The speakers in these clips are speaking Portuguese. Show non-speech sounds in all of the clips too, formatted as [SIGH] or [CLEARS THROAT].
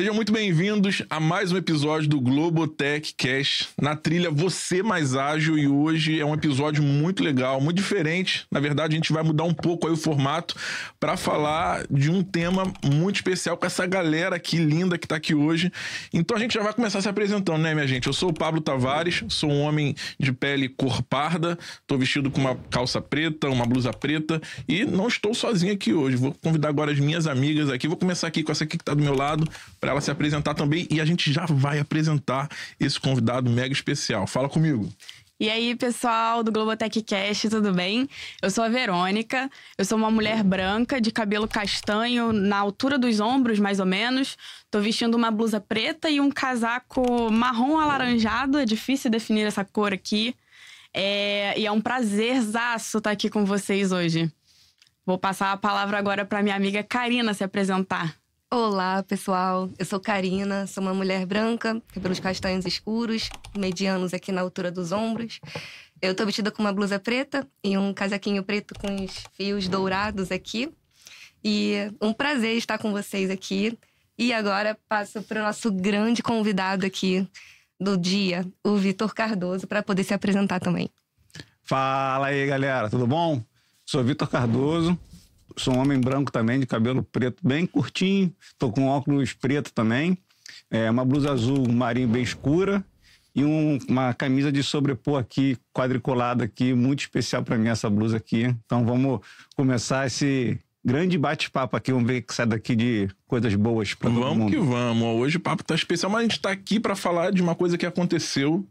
Sejam muito bem-vindos a mais um episódio do Globotech Cash na trilha Você Mais Ágil e hoje é um episódio muito legal, muito diferente. Na verdade, a gente vai mudar um pouco aí o formato para falar de um tema muito especial com essa galera aqui linda que está aqui hoje. Então a gente já vai começar se apresentando, né, minha gente? Eu sou o Pablo Tavares, sou um homem de pele cor parda, estou vestido com uma calça preta, uma blusa preta e não estou sozinho aqui hoje. Vou convidar agora as minhas amigas aqui. Vou começar aqui com essa aqui que está do meu lado ela se apresentar também e a gente já vai apresentar esse convidado mega especial. Fala comigo. E aí, pessoal do Globotech Cast, tudo bem? Eu sou a Verônica, eu sou uma mulher branca, de cabelo castanho, na altura dos ombros, mais ou menos. Tô vestindo uma blusa preta e um casaco marrom alaranjado, é difícil definir essa cor aqui. É... E é um prazerzaço estar tá aqui com vocês hoje. Vou passar a palavra agora para minha amiga Karina se apresentar. Olá, pessoal. Eu sou Karina, sou uma mulher branca, cabelos castanhos escuros, medianos aqui na altura dos ombros. Eu tô vestida com uma blusa preta e um casaquinho preto com os fios dourados aqui. E um prazer estar com vocês aqui. E agora passo para o nosso grande convidado aqui do dia, o Vitor Cardoso, para poder se apresentar também. Fala aí, galera, tudo bom? Sou Vitor Cardoso, sou um homem branco também, de cabelo preto bem curtinho, tô com óculos preto também, é, uma blusa azul marinho bem escura e um, uma camisa de sobrepor aqui, quadriculada aqui, muito especial para mim essa blusa aqui. Então vamos começar esse grande bate-papo aqui, vamos ver o que sai daqui de coisas boas para todo mundo. Vamos que vamos. Hoje o papo tá especial, mas a gente tá aqui para falar de uma coisa que aconteceu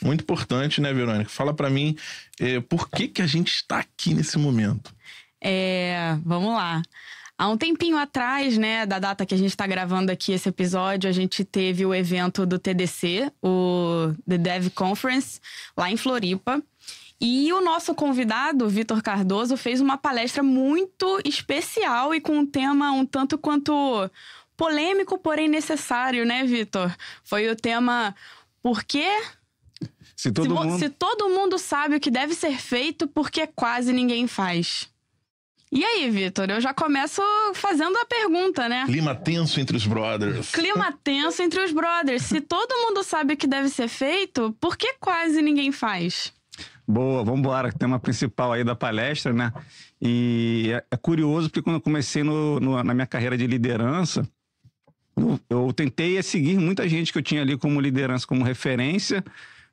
muito importante, né, Verônica? Fala para mim eh, por que, que a gente está aqui nesse momento. É, vamos lá. Há um tempinho atrás, né, da data que a gente está gravando aqui esse episódio, a gente teve o evento do TDC, o The Dev Conference, lá em Floripa. E o nosso convidado, Vitor Cardoso, fez uma palestra muito especial e com um tema um tanto quanto polêmico, porém necessário, né, Vitor? Foi o tema Por quê? Se todo, se, mundo... se todo mundo sabe o que deve ser feito, por que quase ninguém faz? E aí, Vitor, eu já começo fazendo a pergunta, né? Clima tenso entre os brothers. Clima tenso entre os brothers. Se todo mundo sabe o que deve ser feito, por que quase ninguém faz? Boa, vamos embora. Tema principal aí da palestra, né? E é, é curioso porque quando eu comecei no, no, na minha carreira de liderança, eu, eu tentei seguir muita gente que eu tinha ali como liderança, como referência,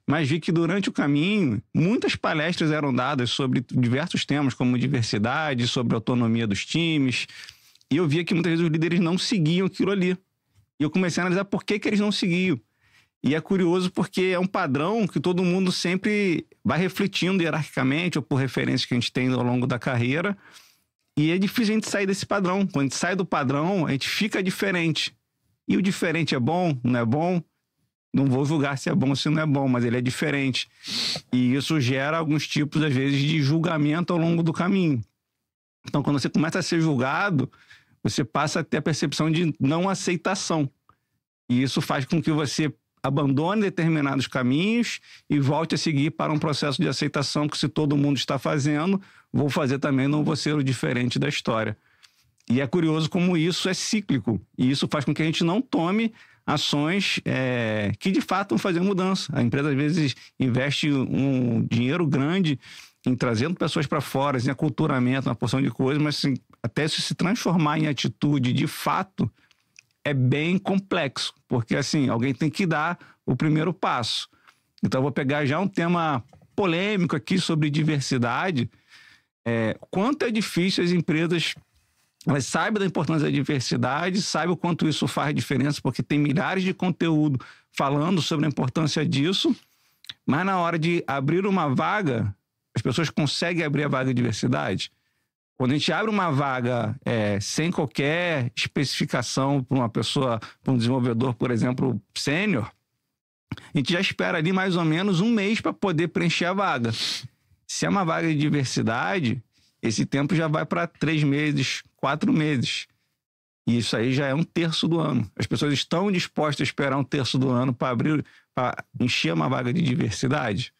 mas vi que durante o caminho muitas palestras eram dadas sobre diversos temas, como diversidade, sobre autonomia dos times, e eu via que muitas vezes os líderes não seguiam aquilo ali. E eu comecei a analisar por que, que eles não seguiam. E é curioso porque é um padrão que todo mundo sempre vai refletindo hierarquicamente ou por referências que a gente tem ao longo da carreira. E é difícil a gente sair desse padrão. Quando a gente sai do padrão, a gente fica diferente. E o diferente é bom? Não é bom? não vou julgar se é bom ou se não é bom, mas ele é diferente. E isso gera alguns tipos, às vezes, de julgamento ao longo do caminho. Então, quando você começa a ser julgado, você passa a ter a percepção de não aceitação. E isso faz com que você abandone determinados caminhos e volte a seguir para um processo de aceitação que, se todo mundo está fazendo, vou fazer também, não vou ser o diferente da história. E é curioso como isso é cíclico. E isso faz com que a gente não tome ações é, que de fato vão fazer mudança. A empresa às vezes investe um dinheiro grande em trazendo pessoas para fora, em assim, aculturamento, uma porção de coisas, mas assim, até isso se transformar em atitude de fato é bem complexo, porque assim, alguém tem que dar o primeiro passo. Então eu vou pegar já um tema polêmico aqui sobre diversidade, é, quanto é difícil as empresas elas saibam da importância da diversidade, saibam o quanto isso faz diferença, porque tem milhares de conteúdo falando sobre a importância disso, mas na hora de abrir uma vaga, as pessoas conseguem abrir a vaga de diversidade. Quando a gente abre uma vaga é, sem qualquer especificação para uma pessoa, para um desenvolvedor, por exemplo, sênior, a gente já espera ali mais ou menos um mês para poder preencher a vaga. Se é uma vaga de diversidade, esse tempo já vai para três meses, quatro meses. E isso aí já é um terço do ano. As pessoas estão dispostas a esperar um terço do ano para abrir, para encher uma vaga de diversidade?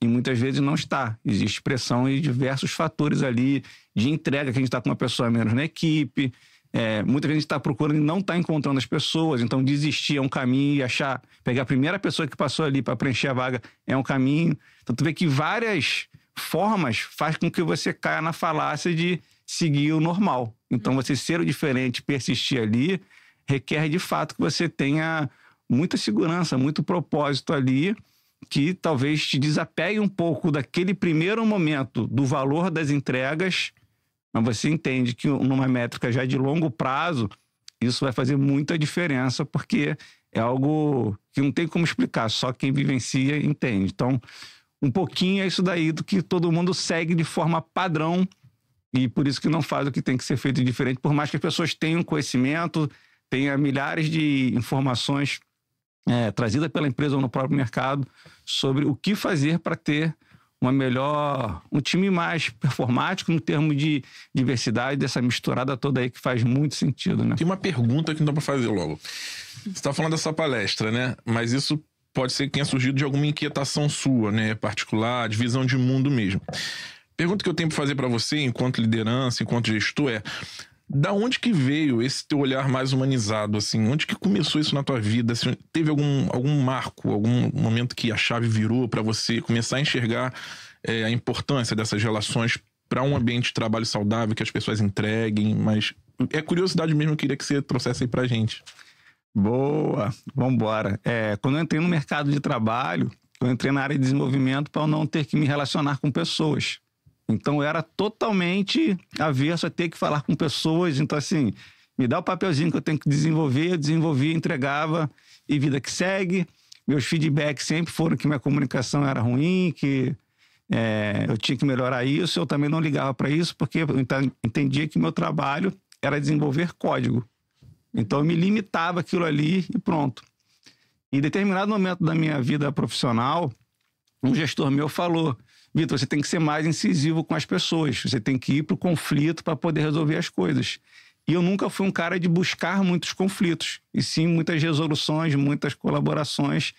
E muitas vezes não está. Existe pressão e diversos fatores ali de entrega, que a gente está com uma pessoa menos na equipe. É, muitas vezes gente está procurando e não está encontrando as pessoas, então desistir é um caminho e achar, pegar a primeira pessoa que passou ali para preencher a vaga é um caminho. Então tu vê que várias formas faz com que você caia na falácia de seguir o normal. Então, uhum. você ser o diferente, persistir ali, requer de fato que você tenha muita segurança, muito propósito ali, que talvez te desapegue um pouco daquele primeiro momento do valor das entregas, mas você entende que numa métrica já de longo prazo, isso vai fazer muita diferença, porque é algo que não tem como explicar, só quem vivencia entende. Então, um pouquinho é isso daí do que todo mundo segue de forma padrão e por isso que não faz o que tem que ser feito de diferente, por mais que as pessoas tenham conhecimento, tenha milhares de informações é, trazidas pela empresa ou no próprio mercado sobre o que fazer para ter uma melhor, um time mais performático no termo de diversidade, dessa misturada toda aí que faz muito sentido, né? Tem uma pergunta que não dá para fazer logo. Você está falando dessa palestra, né? Mas isso pode ser que tenha surgido de alguma inquietação sua, né? Particular, de visão de mundo mesmo pergunta que eu tenho para fazer para você, enquanto liderança, enquanto gestor, é da onde que veio esse teu olhar mais humanizado, assim? Onde que começou isso na tua vida? Assim, teve algum, algum marco, algum momento que a chave virou para você começar a enxergar é, a importância dessas relações para um ambiente de trabalho saudável, que as pessoas entreguem, mas é curiosidade mesmo, eu queria que você trouxesse aí pra gente. Boa, vamos É, quando eu entrei no mercado de trabalho, eu entrei na área de desenvolvimento para não ter que me relacionar com pessoas. Então eu era totalmente avesso a ter que falar com pessoas. Então, assim, me dá o papelzinho que eu tenho que desenvolver, eu desenvolvia, entregava, e vida que segue. Meus feedbacks sempre foram que minha comunicação era ruim, que é, eu tinha que melhorar isso. Eu também não ligava para isso, porque eu entendia que meu trabalho era desenvolver código. Então eu me limitava aquilo ali e pronto. Em determinado momento da minha vida profissional, um gestor meu falou: Vitor, você tem que ser mais incisivo com as pessoas, você tem que ir para o conflito para poder resolver as coisas. E eu nunca fui um cara de buscar muitos conflitos, e sim muitas resoluções, muitas colaborações,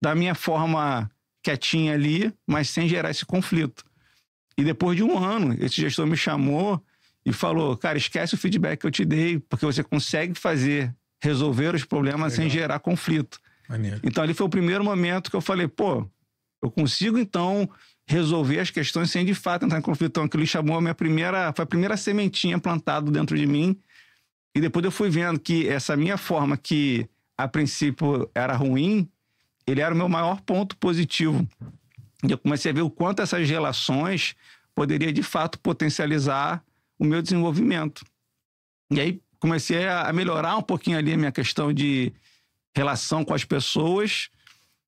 da minha forma quietinha ali, mas sem gerar esse conflito. E depois de um ano, esse gestor me chamou e falou: Cara, esquece o feedback que eu te dei, porque você consegue fazer, resolver os problemas Legal. sem gerar conflito. Maneiro. Então ali foi o primeiro momento que eu falei: Pô, eu consigo então resolver as questões sem de fato entrar em conflito. Então, aquilo chamou a minha primeira, foi a primeira sementinha plantada dentro de mim. E depois eu fui vendo que essa minha forma, que a princípio era ruim, ele era o meu maior ponto positivo. E eu comecei a ver o quanto essas relações poderia de fato potencializar o meu desenvolvimento. E aí comecei a melhorar um pouquinho ali a minha questão de relação com as pessoas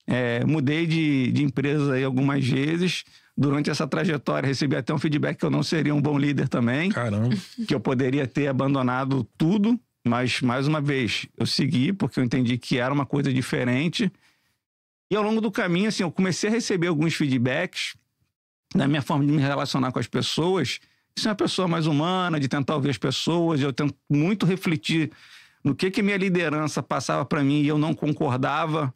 é, mudei de, de empresa aí algumas vezes. Durante essa trajetória, recebi até um feedback que eu não seria um bom líder também. Caramba. Que eu poderia ter abandonado tudo, mas, mais uma vez, eu segui porque eu entendi que era uma coisa diferente. E ao longo do caminho, assim, eu comecei a receber alguns feedbacks na minha forma de me relacionar com as pessoas. Isso ser uma pessoa mais humana, de tentar ouvir as pessoas. Eu tento muito refletir no que, que minha liderança passava para mim e eu não concordava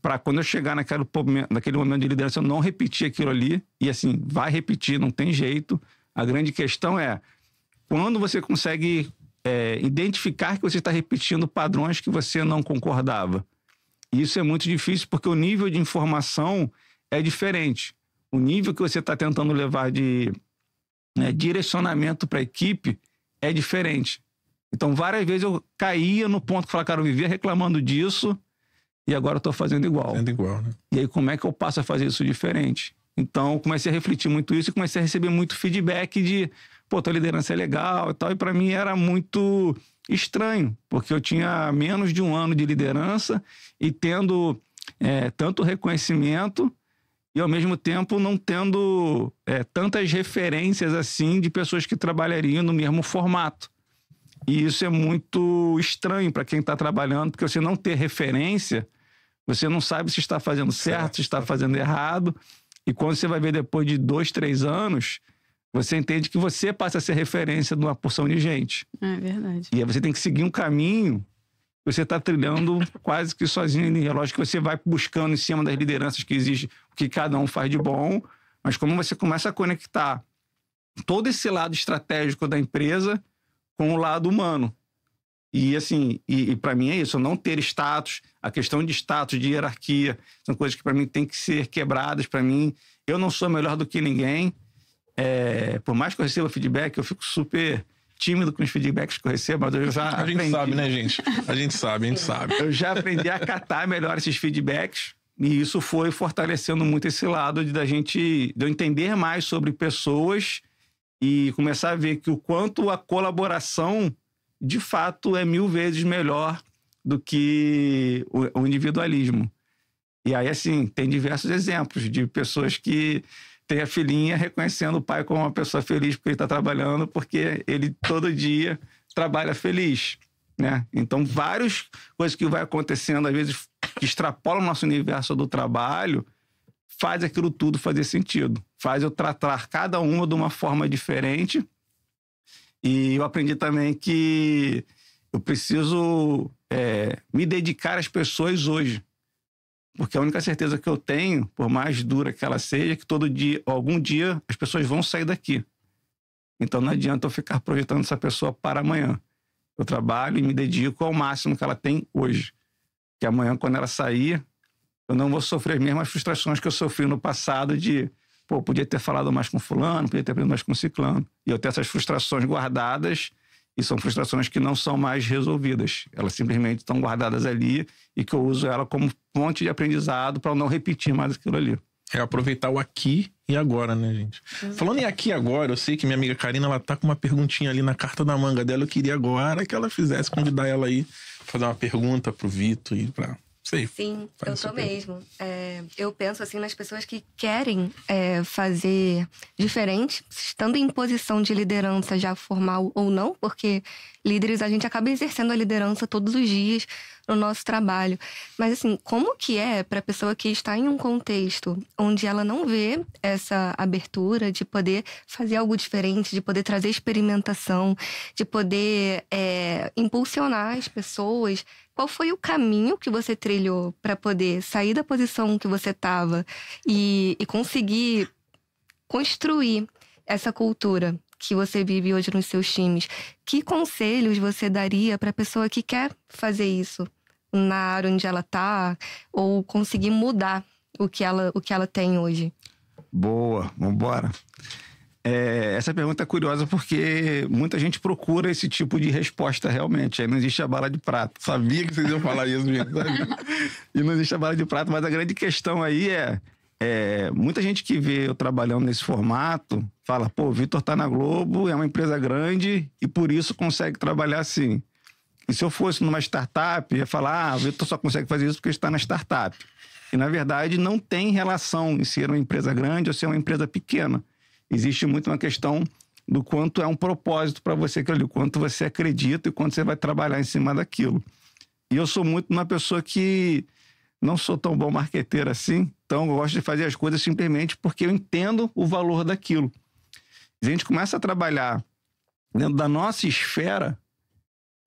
para quando eu chegar naquele, naquele momento de liderança, eu não repetir aquilo ali. E assim, vai repetir, não tem jeito. A grande questão é quando você consegue é, identificar que você está repetindo padrões que você não concordava. isso é muito difícil porque o nível de informação é diferente. O nível que você está tentando levar de né, direcionamento para a equipe é diferente. Então, várias vezes eu caía no ponto que falava, cara, eu vivia reclamando disso e agora estou fazendo igual. Fazendo igual, né? E aí como é que eu passo a fazer isso diferente? Então comecei a refletir muito isso e comecei a receber muito feedback de, pô, tua liderança é legal e tal, e para mim era muito estranho, porque eu tinha menos de um ano de liderança e tendo é, tanto reconhecimento e ao mesmo tempo não tendo é, tantas referências assim de pessoas que trabalhariam no mesmo formato. E isso é muito estranho para quem está trabalhando, porque você não ter referência você não sabe se está fazendo certo, se está fazendo errado. E quando você vai ver depois de dois, três anos, você entende que você passa a ser referência de uma porção de gente. É verdade. E aí você tem que seguir um caminho que você está trilhando [LAUGHS] quase que sozinho ali. É lógico que você vai buscando em cima das lideranças que existe, o que cada um faz de bom, mas como você começa a conectar todo esse lado estratégico da empresa com o lado humano. E assim, e, e para mim é isso, não ter status, a questão de status, de hierarquia, são coisas que para mim tem que ser quebradas. Para mim, eu não sou melhor do que ninguém. É, por mais que eu receba feedback, eu fico super tímido com os feedbacks que eu recebo, mas eu já. A gente aprendi. sabe, né, gente? A gente sabe, a gente é. sabe. Eu já aprendi a catar melhor esses feedbacks. E isso foi fortalecendo muito esse lado de da gente de eu entender mais sobre pessoas e começar a ver que o quanto a colaboração de fato é mil vezes melhor do que o, individualismo. E aí, assim, tem diversos exemplos de pessoas que têm a filhinha reconhecendo o pai como uma pessoa feliz porque ele está trabalhando, porque ele todo dia trabalha feliz. Né? Então, várias coisas que vai acontecendo, às vezes, que extrapolam o nosso universo do trabalho, faz aquilo tudo fazer sentido. Faz eu tratar cada uma de uma forma diferente e eu aprendi também que eu preciso é, me dedicar às pessoas hoje. Porque a única certeza que eu tenho, por mais dura que ela seja, é que todo dia, algum dia, as pessoas vão sair daqui. Então não adianta eu ficar projetando essa pessoa para amanhã. Eu trabalho e me dedico ao máximo que ela tem hoje. Que amanhã, quando ela sair, eu não vou sofrer as mesmas frustrações que eu sofri no passado de Pô, podia ter falado mais com fulano, podia ter aprendido mais com ciclano. E eu tenho essas frustrações guardadas e são frustrações que não são mais resolvidas. Elas simplesmente estão guardadas ali e que eu uso ela como ponte de aprendizado para não repetir mais aquilo ali. É aproveitar o aqui e agora, né, gente? Uhum. Falando em aqui e agora, eu sei que minha amiga Karina, ela tá com uma perguntinha ali na carta da manga dela. Eu queria agora que ela fizesse, convidar ela aí, fazer uma pergunta pro Vitor e pra Sim, Sim eu sou mesmo. É, eu penso assim nas pessoas que querem é, fazer diferente, estando em posição de liderança já formal ou não, porque líderes a gente acaba exercendo a liderança todos os dias, no nosso trabalho. Mas assim, como que é para a pessoa que está em um contexto onde ela não vê essa abertura de poder fazer algo diferente, de poder trazer experimentação, de poder é, impulsionar as pessoas? Qual foi o caminho que você trilhou para poder sair da posição que você estava e, e conseguir construir essa cultura que você vive hoje nos seus times. Que conselhos você daria para a pessoa que quer fazer isso? na área onde ela está ou conseguir mudar o que ela, o que ela tem hoje? Boa, vamos embora. É, essa pergunta é curiosa porque muita gente procura esse tipo de resposta realmente. Aí não existe a bala de prata. Sabia que vocês iam falar isso, gente. E não existe a bala de prata, mas a grande questão aí é, é muita gente que vê eu trabalhando nesse formato fala, pô, o Vitor tá na Globo, é uma empresa grande e por isso consegue trabalhar assim. E se eu fosse numa startup, ia falar, ah, o Vitor só consegue fazer isso porque está na startup. E, na verdade, não tem relação em ser uma empresa grande ou ser uma empresa pequena. Existe muito uma questão do quanto é um propósito para você o quanto você acredita e quanto você vai trabalhar em cima daquilo. E eu sou muito uma pessoa que não sou tão bom marqueteiro assim, então eu gosto de fazer as coisas simplesmente porque eu entendo o valor daquilo. a gente começa a trabalhar dentro da nossa esfera,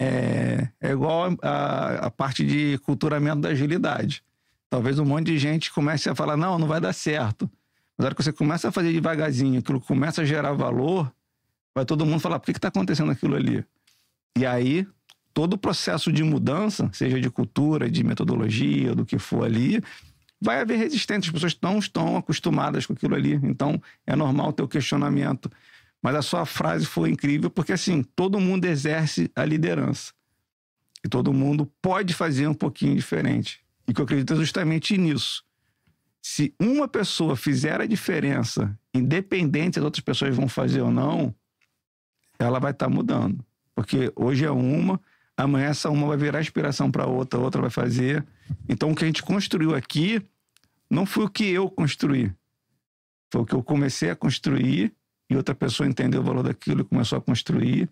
é, é igual a, a, parte de culturamento da agilidade. Talvez um monte de gente comece a falar, não, não vai dar certo. Mas na hora que você começa a fazer devagarzinho, aquilo começa a gerar valor, vai todo mundo falar, por que está acontecendo aquilo ali? E aí, todo o processo de mudança, seja de cultura, de metodologia, do que for ali, vai haver resistência. As pessoas não estão acostumadas com aquilo ali. Então, é normal ter o questionamento. Mas a sua frase foi incrível, porque assim, todo mundo exerce a liderança. E todo mundo pode fazer um pouquinho diferente. E que eu acredito é justamente nisso. Se uma pessoa fizer a diferença, independente das outras pessoas vão fazer ou não, ela vai estar tá mudando. Porque hoje é uma, amanhã essa uma vai virar inspiração para outra, outra vai fazer. Então o que a gente construiu aqui não foi o que eu construí. Foi o que eu comecei a construir e outra pessoa entendeu o valor daquilo e começou a construir.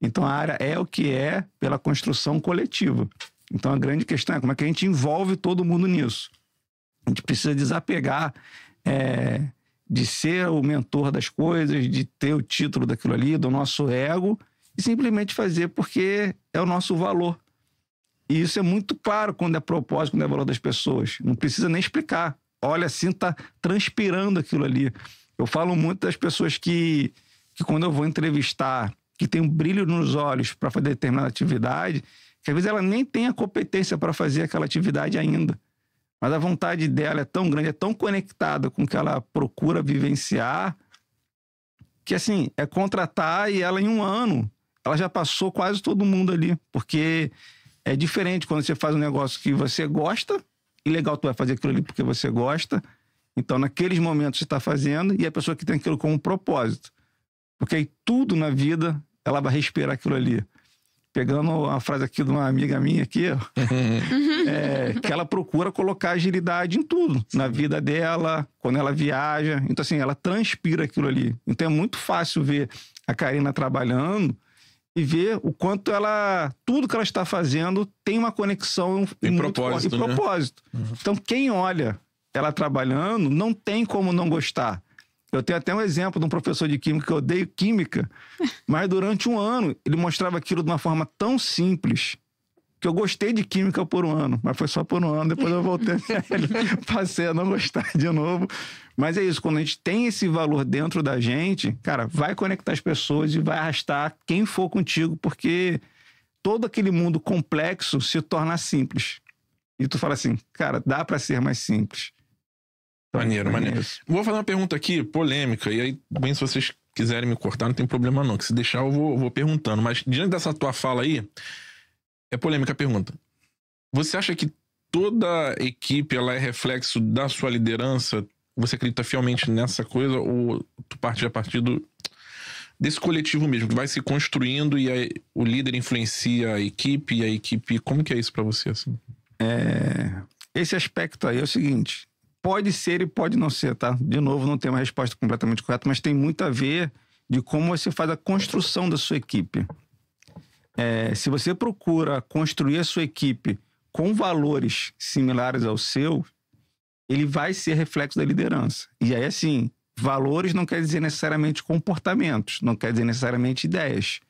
Então a área é o que é pela construção coletiva. Então a grande questão é como é que a gente envolve todo mundo nisso. A gente precisa desapegar é, de ser o mentor das coisas, de ter o título daquilo ali, do nosso ego, e simplesmente fazer porque é o nosso valor. E isso é muito claro quando é propósito, quando é valor das pessoas. Não precisa nem explicar. Olha assim, está transpirando aquilo ali. Eu falo muito das pessoas que, que quando eu vou entrevistar, que tem um brilho nos olhos para fazer determinada atividade, que às vezes ela nem tem a competência para fazer aquela atividade ainda. Mas a vontade dela é tão grande, é tão conectada com o que ela procura vivenciar, que assim, é contratar e ela em um ano, ela já passou quase todo mundo ali. Porque é diferente quando você faz um negócio que você gosta, e legal tu vai fazer aquilo ali porque você gosta, então, naqueles momentos, está fazendo e a pessoa que tem aquilo como um propósito. Porque aí tudo na vida ela vai respirar aquilo ali. Pegando uma frase aqui de uma amiga minha aqui, [LAUGHS] é, que ela procura colocar agilidade em tudo, Sim. na vida dela, quando ela viaja. Então, assim, ela transpira aquilo ali. Então é muito fácil ver a Karina trabalhando e ver o quanto ela. Tudo que ela está fazendo tem uma conexão e propósito. Forte, né? propósito. Uhum. Então, quem olha ela trabalhando, não tem como não gostar. Eu tenho até um exemplo de um professor de química que eu odeio química, [LAUGHS] mas durante um ano ele mostrava aquilo de uma forma tão simples que eu gostei de química por um ano, mas foi só por um ano, depois eu voltei [LAUGHS] passei a não gostar de novo. Mas é isso, quando a gente tem esse valor dentro da gente, cara, vai conectar as pessoas e vai arrastar quem for contigo, porque todo aquele mundo complexo se torna simples. E tu fala assim, cara, dá para ser mais simples. Então, maneiro, é maneiro. Vou fazer uma pergunta aqui, polêmica, e aí, bem, se vocês quiserem me cortar, não tem problema não, que se deixar eu vou, vou perguntando. Mas diante dessa tua fala aí, é polêmica a pergunta. Você acha que toda equipe ela é reflexo da sua liderança? Você acredita fielmente nessa coisa ou tu parte a partir do, desse coletivo mesmo, que vai se construindo e aí, o líder influencia a equipe e a equipe... Como que é isso para você, assim? É... Esse aspecto aí é o seguinte, Pode ser e pode não ser, tá? De novo, não tem uma resposta completamente correta, mas tem muito a ver de como você faz a construção da sua equipe. É, se você procura construir a sua equipe com valores similares ao seu, ele vai ser reflexo da liderança. E aí, assim, valores não quer dizer necessariamente comportamentos, não quer dizer necessariamente ideias,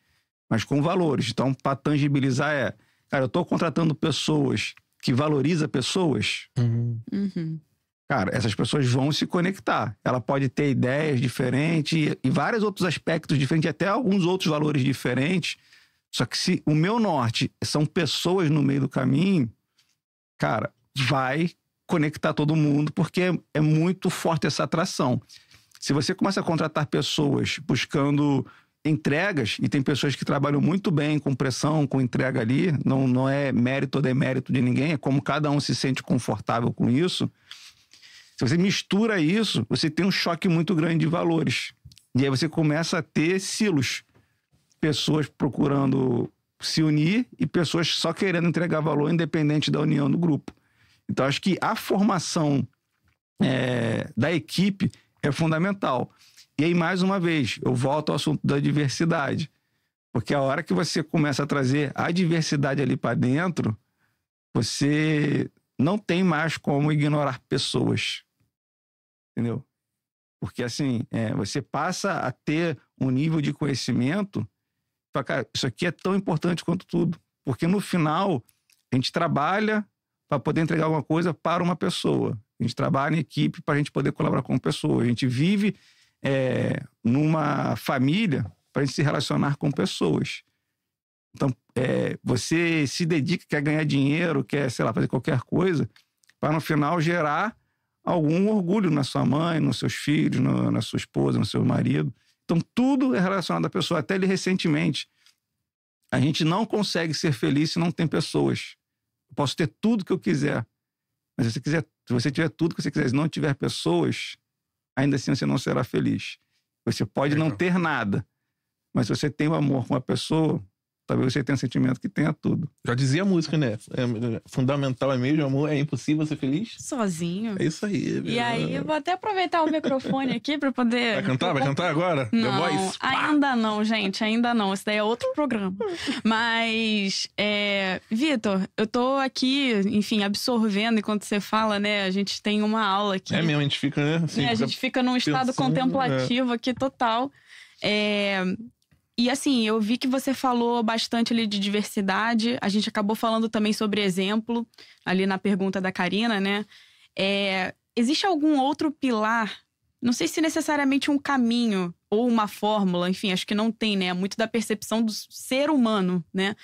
mas com valores. Então, para tangibilizar é, cara, eu estou contratando pessoas que valoriza pessoas. Uhum. Uhum. Cara, essas pessoas vão se conectar. Ela pode ter ideias diferentes e, vários outros aspectos diferentes, até alguns outros valores diferentes. Só que se o meu norte são pessoas no meio do caminho, cara, vai conectar todo mundo, porque é, é muito forte essa atração. Se você começa a contratar pessoas buscando entregas, e tem pessoas que trabalham muito bem com pressão, com entrega ali, não, não é mérito ou demérito de ninguém, é como cada um se sente confortável com isso. Se você mistura isso, você tem um choque muito grande de valores. E aí você começa a ter silos. Pessoas procurando se unir e pessoas só querendo entregar valor independente da união do grupo. Então, acho que a formação é, da equipe é fundamental. E aí, mais uma vez, eu volto ao assunto da diversidade. Porque a hora que você começa a trazer a diversidade ali para dentro, você não tem mais como ignorar pessoas entendeu? Porque assim, é, você passa a ter um nível de conhecimento, cara, isso aqui é tão importante quanto tudo. Porque no final, a gente trabalha para poder entregar alguma coisa para uma pessoa. A gente trabalha em equipe para a gente poder colaborar com uma pessoa. A gente vive é, numa família para a gente se relacionar com pessoas. Então, é, você se dedica, quer ganhar dinheiro, quer, sei lá, fazer qualquer coisa, para no final gerar algum orgulho na sua mãe, nos seus filhos, no, na sua esposa, no seu marido. Então, tudo é relacionado à pessoa, até ele recentemente. A gente não consegue ser feliz se não tem pessoas. Eu posso ter tudo que eu quiser, mas se você, quiser, se você tiver tudo que você quiser, se não tiver pessoas, ainda assim você não será feliz. Você pode Legal. não ter nada, mas se você tem o um amor com uma pessoa, Talvez você tenha um sentimento que tenha tudo. Já dizia a música, né? É, é fundamental é mesmo, amor, é impossível ser feliz. Sozinho. É isso aí. E né? aí, eu vou até aproveitar o microfone aqui para poder. Vai cantar? Vai cantar agora? Não, ainda não, gente, ainda não. Isso daí é outro programa. Mas, é... Vitor, eu tô aqui, enfim, absorvendo enquanto você fala, né? A gente tem uma aula aqui. É mesmo, a gente fica, né? Assim, é, a gente fica num estado pensando, é. contemplativo é. aqui total. É, e assim, eu vi que você falou bastante ali de diversidade. A gente acabou falando também sobre exemplo, ali na pergunta da Karina, né? É, existe algum outro pilar? Não sei se necessariamente um caminho ou uma fórmula, enfim, acho que não tem, né? É muito da percepção do ser humano, né?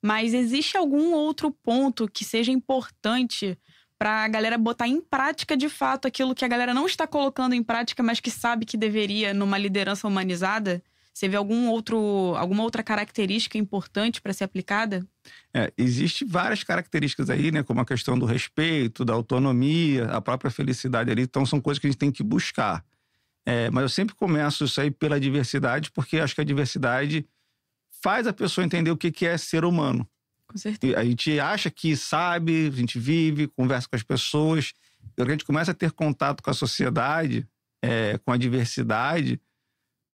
Mas existe algum outro ponto que seja importante para a galera botar em prática de fato aquilo que a galera não está colocando em prática, mas que sabe que deveria numa liderança humanizada? Você vê algum outro, alguma outra característica importante para ser aplicada? É, existe várias características aí, né? Como a questão do respeito, da autonomia, a própria felicidade ali. Então, são coisas que a gente tem que buscar. É, mas eu sempre começo isso aí pela diversidade, porque acho que a diversidade faz a pessoa entender o que, é ser humano. Com certeza. A gente acha que sabe, a gente vive, conversa com as pessoas. E a gente começa a ter contato com a sociedade, é, com a diversidade,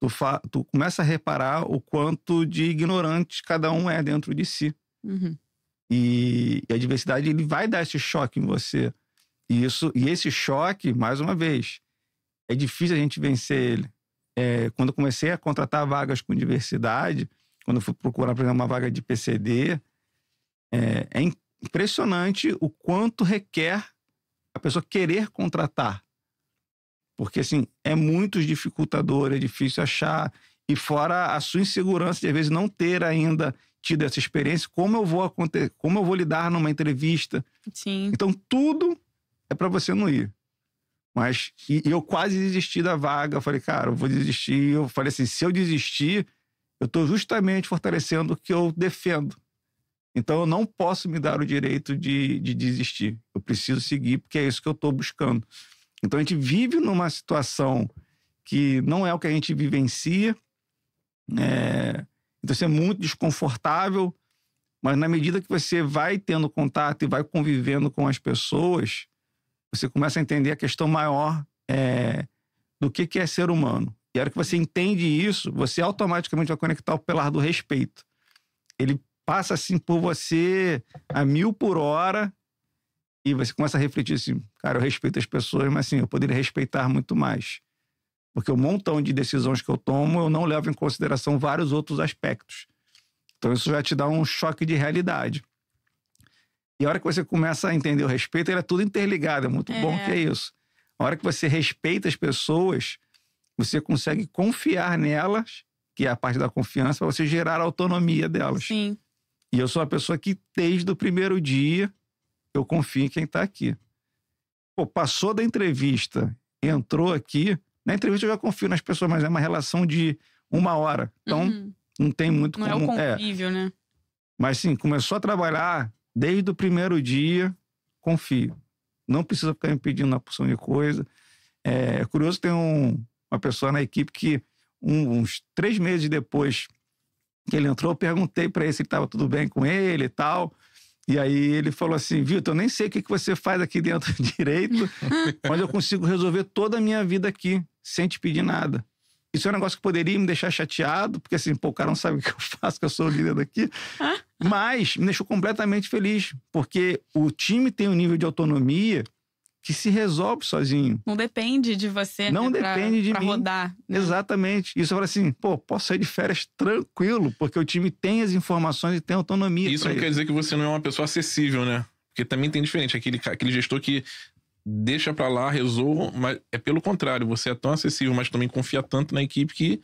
tu, fa... tu começa a reparar o quanto de ignorante cada um é dentro de si. Uhum. E, e, a diversidade ele vai dar esse choque em você. E, isso, e esse choque, mais uma vez, é difícil a gente vencer ele. É, quando eu comecei a contratar vagas com diversidade, quando eu fui procurar, por exemplo, uma vaga de PCD, é, é impressionante o quanto requer a pessoa querer contratar porque, assim, é muito dificultador, é difícil achar. E fora a sua insegurança de, às vezes, não ter ainda tido essa experiência, como eu vou acontecer, como eu vou lidar numa entrevista. Sim. Então, tudo é para você não ir. Mas e, eu quase desisti da vaga. Eu falei, cara, eu vou desistir. Eu falei assim, se eu desistir, eu estou justamente fortalecendo o que eu defendo. Então, eu não posso me dar o direito de, de desistir. Eu preciso seguir, porque é isso que eu estou buscando. Então a gente vive numa situação que não é o que a gente vivencia. É... Então isso é muito desconfortável, mas na medida que você vai tendo contato e vai convivendo com as pessoas, você começa a entender a questão maior é... do que, que é ser humano. E a hora que você entende isso, você automaticamente vai conectar o pilar do respeito. Ele passa assim por você a mil por hora e você começa a refletir assim, cara, eu respeito as pessoas, mas assim, eu poderia respeitar muito mais. Porque o montão de decisões que eu tomo, eu não levo em consideração vários outros aspectos. Então isso já te dá um choque de realidade. E a hora que você começa a entender o respeito, ele é tudo interligado, é muito é. bom que é, é isso. A hora que você respeita as pessoas, você consegue confiar nelas, que é a parte da confiança, para você gerar a autonomia delas. Sim. E eu sou uma pessoa que, desde o primeiro dia, eu confio em quem está aqui. Pô, passou da entrevista, entrou aqui. Na entrevista eu já confio nas pessoas, mas é uma relação de uma hora. Então, uhum. não tem muito não como. Não é o é. convívio, é. né? Mas sim, começou a trabalhar desde o primeiro dia, confio. Não precisa ficar me pedindo uma porção de coisa. É, é curioso, tem um, uma pessoa na equipe que, um, uns três meses depois que ele entrou, eu perguntei para ele se estava tudo bem com ele e tal. E aí ele falou assim, Vitor, eu nem sei o que, que você faz aqui dentro [LAUGHS] direito, mas eu consigo resolver toda a minha vida aqui, sem te pedir nada. Isso é um negócio que poderia me deixar chateado, porque assim, pô, o cara não sabe o que eu [LAUGHS] faço, que eu sou o líder daqui. Ah. mas me deixou completamente feliz, porque o time tem um nível de autonomia que se resolve sozinho. Não depende de você. Né, não né, depende pra, de pra mim. rodar. Né? Exatamente. Isso fala assim, pô, posso sair de férias tranquilo, porque o time tem as informações e tem autonomia. Isso não quer dizer que você não é uma pessoa acessível, né? Porque também tem diferente aquele, aquele gestor que deixa para lá, resolva, mas é pelo contrário, você é tão acessível, mas também confia tanto na equipe que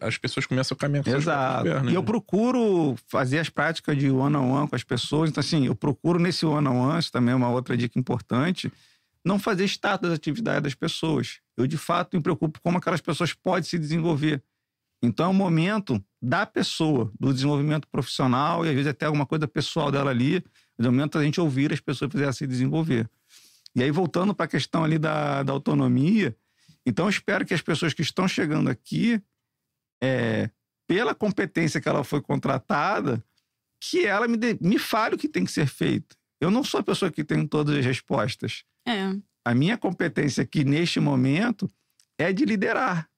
as pessoas começam a caminhar com Exato. Pernas, né? e eu procuro fazer as práticas de one-on-one -on -one com as pessoas. Então, assim, eu procuro nesse one-on-one, -on -one, isso também é uma outra dica importante, não fazer estado das atividades das pessoas. Eu, de fato, me preocupo como aquelas pessoas podem se desenvolver. Então, é um momento da pessoa, do desenvolvimento profissional e, às vezes, até alguma coisa pessoal dela ali, é o momento da gente ouvir as pessoas para se desenvolver. E aí, voltando para a questão ali da, da autonomia, então, espero que as pessoas que estão chegando aqui, é, pela competência que ela foi contratada, que ela me, me fale o que tem que ser feito. Eu não sou a pessoa que tem todas as respostas. É. A minha competência aqui neste momento é de liderar.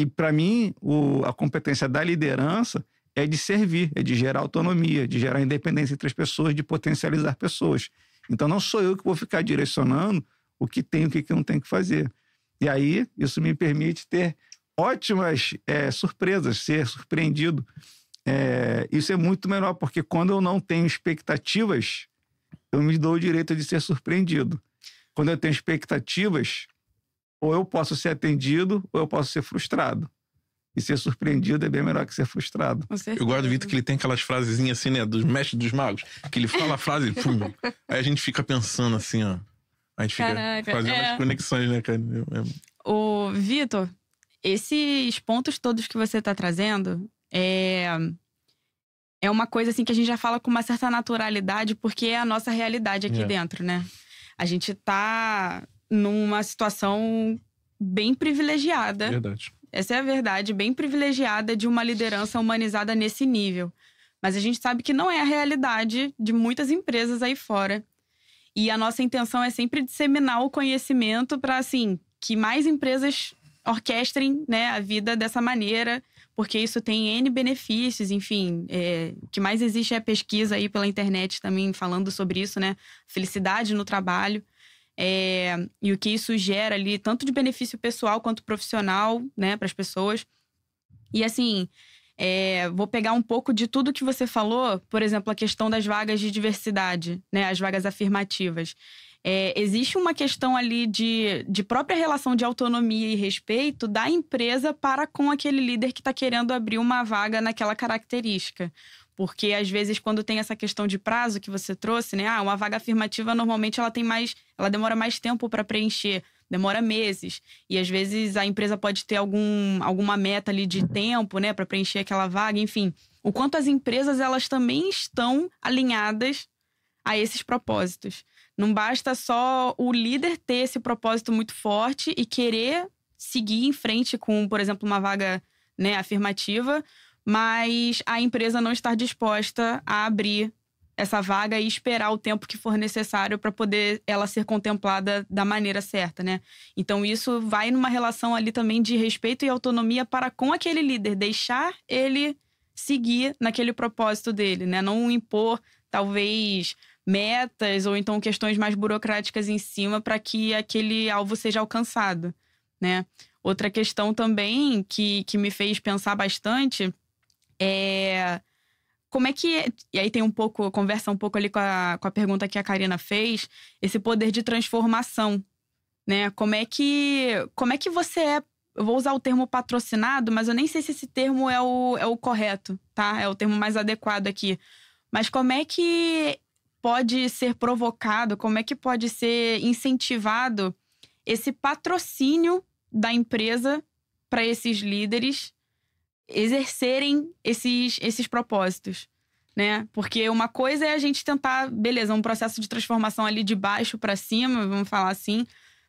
E para mim, o, a competência da liderança é de servir, é de gerar autonomia, de gerar independência entre as pessoas, de potencializar pessoas. Então não sou eu que vou ficar direcionando o que tem e o que não tem que fazer. E aí, isso me permite ter ótimas é, surpresas, ser surpreendido. É, isso é muito melhor, porque quando eu não tenho expectativas, eu me dou o direito de ser surpreendido quando eu tenho expectativas, ou eu posso ser atendido ou eu posso ser frustrado. E ser surpreendido é bem melhor que ser frustrado. Eu guardo o Vitor que ele tem aquelas frasezinhas assim, né? Dos mestres dos magos. Que ele fala a frase, pum, aí a gente fica pensando assim, ó. A gente fica Caraca, fazendo é. as conexões, né, cara? O Vitor, esses pontos todos que você está trazendo é... é uma coisa assim que a gente já fala com uma certa naturalidade, porque é a nossa realidade aqui é. dentro, né? a gente está numa situação bem privilegiada. Verdade. Essa é a verdade, bem privilegiada de uma liderança humanizada nesse nível. Mas a gente sabe que não é a realidade de muitas empresas aí fora. E a nossa intenção é sempre disseminar o conhecimento para assim que mais empresas orquestrem né, a vida dessa maneira, porque isso tem N benefícios, enfim. É, o que mais existe é pesquisa aí pela internet também falando sobre isso, né? Felicidade no trabalho. É, e o que isso gera ali, tanto de benefício pessoal quanto profissional, né, para as pessoas. E assim, é, vou pegar um pouco de tudo que você falou, por exemplo, a questão das vagas de diversidade, né, as vagas afirmativas. É, existe uma questão ali de, de própria relação de autonomia e respeito da empresa para com aquele líder que está querendo abrir uma vaga naquela característica. Porque, às vezes, quando tem essa questão de prazo que você trouxe, né? Ah, uma vaga afirmativa normalmente ela tem mais. ela demora mais tempo para preencher demora meses. E às vezes a empresa pode ter algum, alguma meta ali de tempo, né, para preencher aquela vaga, enfim. O quanto as empresas elas também estão alinhadas a esses propósitos. Não basta só o líder ter esse propósito muito forte e querer seguir em frente com, por exemplo, uma vaga né, afirmativa, mas a empresa não estar disposta a abrir essa vaga e esperar o tempo que for necessário para poder ela ser contemplada da maneira certa, né? Então isso vai numa relação ali também de respeito e autonomia para com aquele líder, deixar ele seguir naquele propósito dele, né? Não impor talvez metas ou então questões mais burocráticas em cima para que aquele alvo seja alcançado, né? Outra questão também que, que me fez pensar bastante é como é que. É, e aí tem um pouco, conversa um pouco ali com a, com a pergunta que a Karina fez, esse poder de transformação. Né? Como é que. Como é que você é. Eu vou usar o termo patrocinado, mas eu nem sei se esse termo é o, é o correto, tá? É o termo mais adequado aqui. Mas como é que pode ser provocado, como é que pode ser incentivado esse patrocínio da empresa para esses líderes exercerem esses, esses propósitos, né? Porque uma coisa é a gente tentar, beleza, um processo de transformação ali de baixo para cima, vamos falar assim,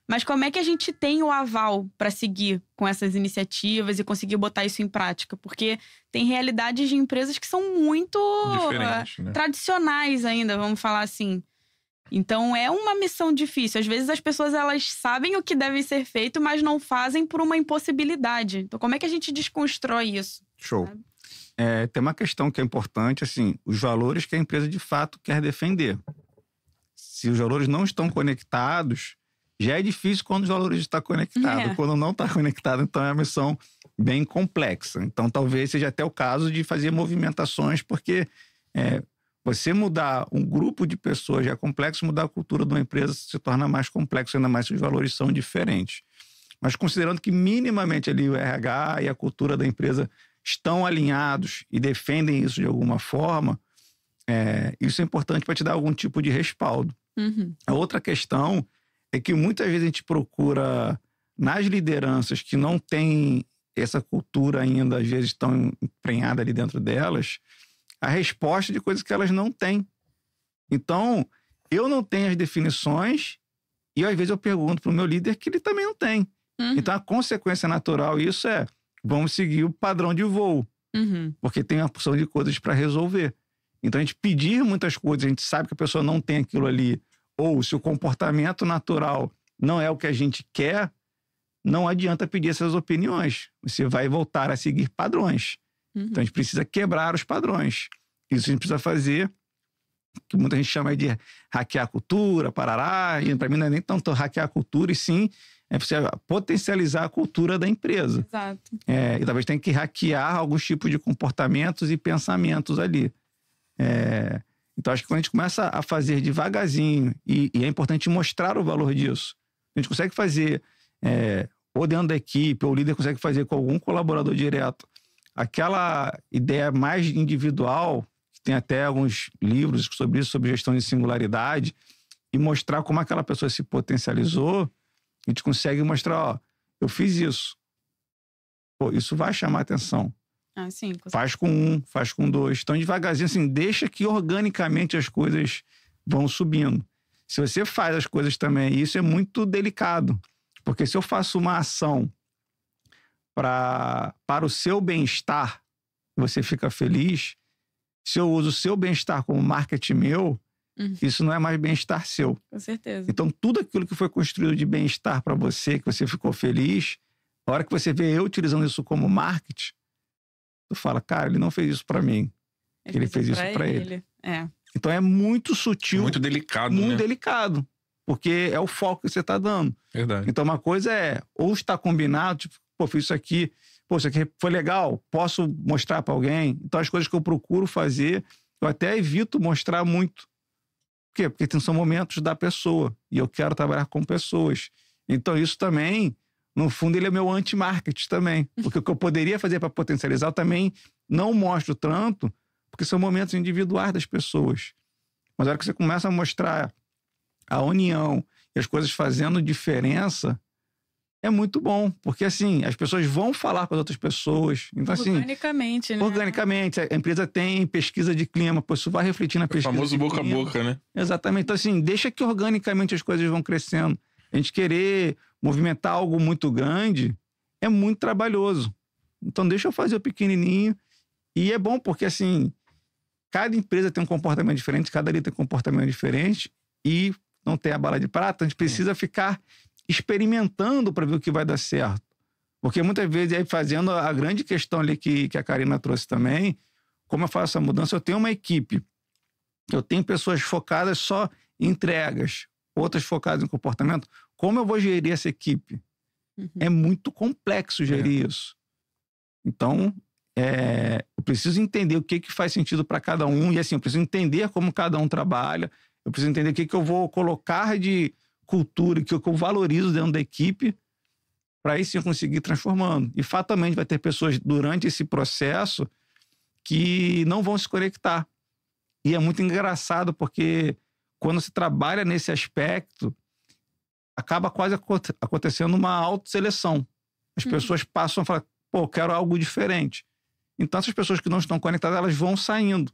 mas como é que a gente tem o aval para seguir com essas iniciativas e conseguir botar isso em prática? Porque tem realidades de empresas que são muito uh, né? tradicionais ainda, vamos falar assim. Então é uma missão difícil. Às vezes as pessoas elas sabem o que deve ser feito, mas não fazem por uma impossibilidade. Então como é que a gente desconstrói isso? Show. É, tem uma questão que é importante, assim, os valores que a empresa de fato quer defender. Se os valores não estão conectados, já é difícil quando os valores estão tá conectados. É. Quando não está conectado, então é uma missão bem complexa. Então, talvez seja até o caso de fazer movimentações, porque é, você mudar um grupo de pessoas já é complexo, mudar a cultura de uma empresa se torna mais complexo, ainda mais se os valores são diferentes. Mas considerando que minimamente ali o RH e a cultura da empresa estão alinhados e defendem isso de alguma forma, é, isso é importante para te dar algum tipo de respaldo. Uhum. A outra questão é que muitas vezes a gente procura nas lideranças que não têm essa cultura ainda, às vezes, tão emprenhada ali dentro delas, a resposta de coisas que elas não têm. Então, eu não tenho as definições e às vezes eu pergunto para o meu líder que ele também não tem. Uhum. Então, a consequência natural disso é vamos seguir o padrão de voo, uhum. porque tem uma porção de coisas para resolver. Então, a gente pedir muitas coisas, a gente sabe que a pessoa não tem aquilo ali, ou se o comportamento natural não é o que a gente quer, não adianta pedir essas opiniões. Você vai voltar a seguir padrões. Uhum. Então a gente precisa quebrar os padrões. Isso a gente precisa fazer, que muita gente chama de hackear a cultura, parará. E para mim não é nem tanto hackear a cultura, e sim é você potencializar a cultura da empresa. Exato. É, e talvez tenha que hackear alguns tipos de comportamentos e pensamentos ali. É, então, acho que quando a gente começa a fazer devagarzinho, e, e é importante mostrar o valor disso, a gente consegue fazer, é, ou dentro da equipe, ou o líder consegue fazer com algum colaborador direto, aquela ideia mais individual, que tem até alguns livros sobre isso, sobre gestão de singularidade, e mostrar como aquela pessoa se potencializou, a gente consegue mostrar, ó, eu fiz isso. Pô, isso vai chamar atenção. Ah, sim, com faz com um, faz com dois. Então, devagarzinho, assim, deixa que organicamente as coisas vão subindo. Se você faz as coisas também, isso é muito delicado. Porque se eu faço uma ação pra, para o seu bem-estar, você fica feliz. Se eu uso o seu bem-estar como marketing meu, uhum. isso não é mais bem-estar seu. Com certeza. Então, tudo aquilo que foi construído de bem-estar para você, que você ficou feliz, a hora que você vê eu utilizando isso como marketing, tu fala, cara, ele não fez isso para mim. Ele, ele fez, isso para ele. ele. É. Então é muito sutil. Muito delicado. Muito né? delicado. Porque é o foco que você tá dando. Verdade. Então uma coisa é, ou está combinado, tipo, pô, fiz isso aqui, pô, isso aqui foi legal, posso mostrar para alguém. Então as coisas que eu procuro fazer, eu até evito mostrar muito. Por quê? Porque são momentos da pessoa. E eu quero trabalhar com pessoas. Então isso também no fundo, ele é meu anti-market também. Porque o que eu poderia fazer para potencializar, eu também não mostro tanto, porque são momentos individuais das pessoas. Mas a hora que você começa a mostrar a união e as coisas fazendo diferença, é muito bom. Porque, assim, as pessoas vão falar com as outras pessoas. Então, assim, organicamente, né? Organicamente. A empresa tem pesquisa de clima, pois isso vai refletir na pesquisa. É o famoso boca clima. a boca, né? Exatamente. Então, assim, deixa que organicamente as coisas vão crescendo. A gente querer movimentar algo muito grande é muito trabalhoso. Então deixa eu fazer o pequenininho e é bom porque assim cada empresa tem um comportamento diferente, cada ali tem um comportamento diferente e não tem a bala de prata, a gente precisa ficar experimentando para ver o que vai dar certo. Porque muitas vezes aí fazendo a grande questão ali que, que a Karina trouxe também, como eu faço essa mudança, eu tenho uma equipe, eu tenho pessoas focadas só em entregas, outras focadas em comportamento. Como eu vou gerir essa equipe? Uhum. É muito complexo gerir é. isso. Então, é, eu preciso entender o que, que faz sentido para cada um, e assim, eu preciso entender como cada um trabalha, eu preciso entender o que, que eu vou colocar de cultura, o que, que eu valorizo dentro da equipe, para aí sim eu conseguir ir transformando. E fatalmente vai ter pessoas durante esse processo que não vão se conectar. E é muito engraçado porque quando se trabalha nesse aspecto, acaba quase acontecendo uma autoseleção. As uhum. pessoas passam a falar, pô, quero algo diferente. Então, essas pessoas que não estão conectadas, elas vão saindo.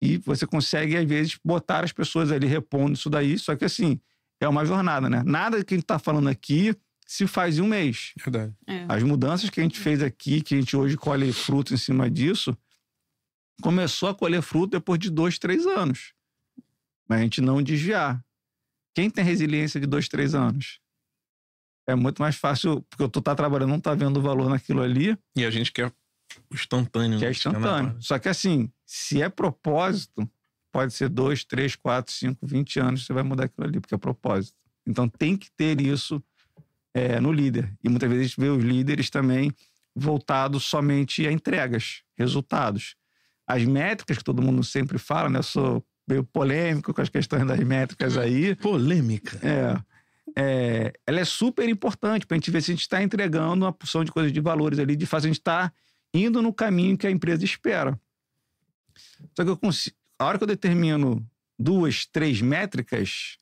E você consegue, às vezes, botar as pessoas ali repondo isso daí. Só que, assim, é uma jornada, né? Nada que a gente está falando aqui se faz em um mês. Verdade. É. As mudanças que a gente fez aqui, que a gente hoje colhe fruto em cima disso, começou a colher fruto depois de dois, três anos. Mas a gente não desviar. Quem tem resiliência de dois, três anos? É muito mais fácil, porque tu tá trabalhando, não tá vendo o valor naquilo ali. E a gente quer instantâneo. Né? quer é instantâneo. Só que assim, se é propósito, pode ser dois, três, quatro, cinco, vinte anos, você vai mudar aquilo ali, porque é propósito. Então tem que ter isso é, no líder. E muitas vezes a gente vê os líderes também voltados somente a entregas, resultados. As métricas que todo mundo sempre fala, né? Eu sou meio polêmico com as questões das métricas é. aí. Polêmica? É. é ela é super importante para a gente ver se a gente está entregando uma porção de coisas de valores ali, de fazer a gente estar tá indo no caminho que a empresa espera. Só que eu consigo, a hora que eu determino duas, três métricas,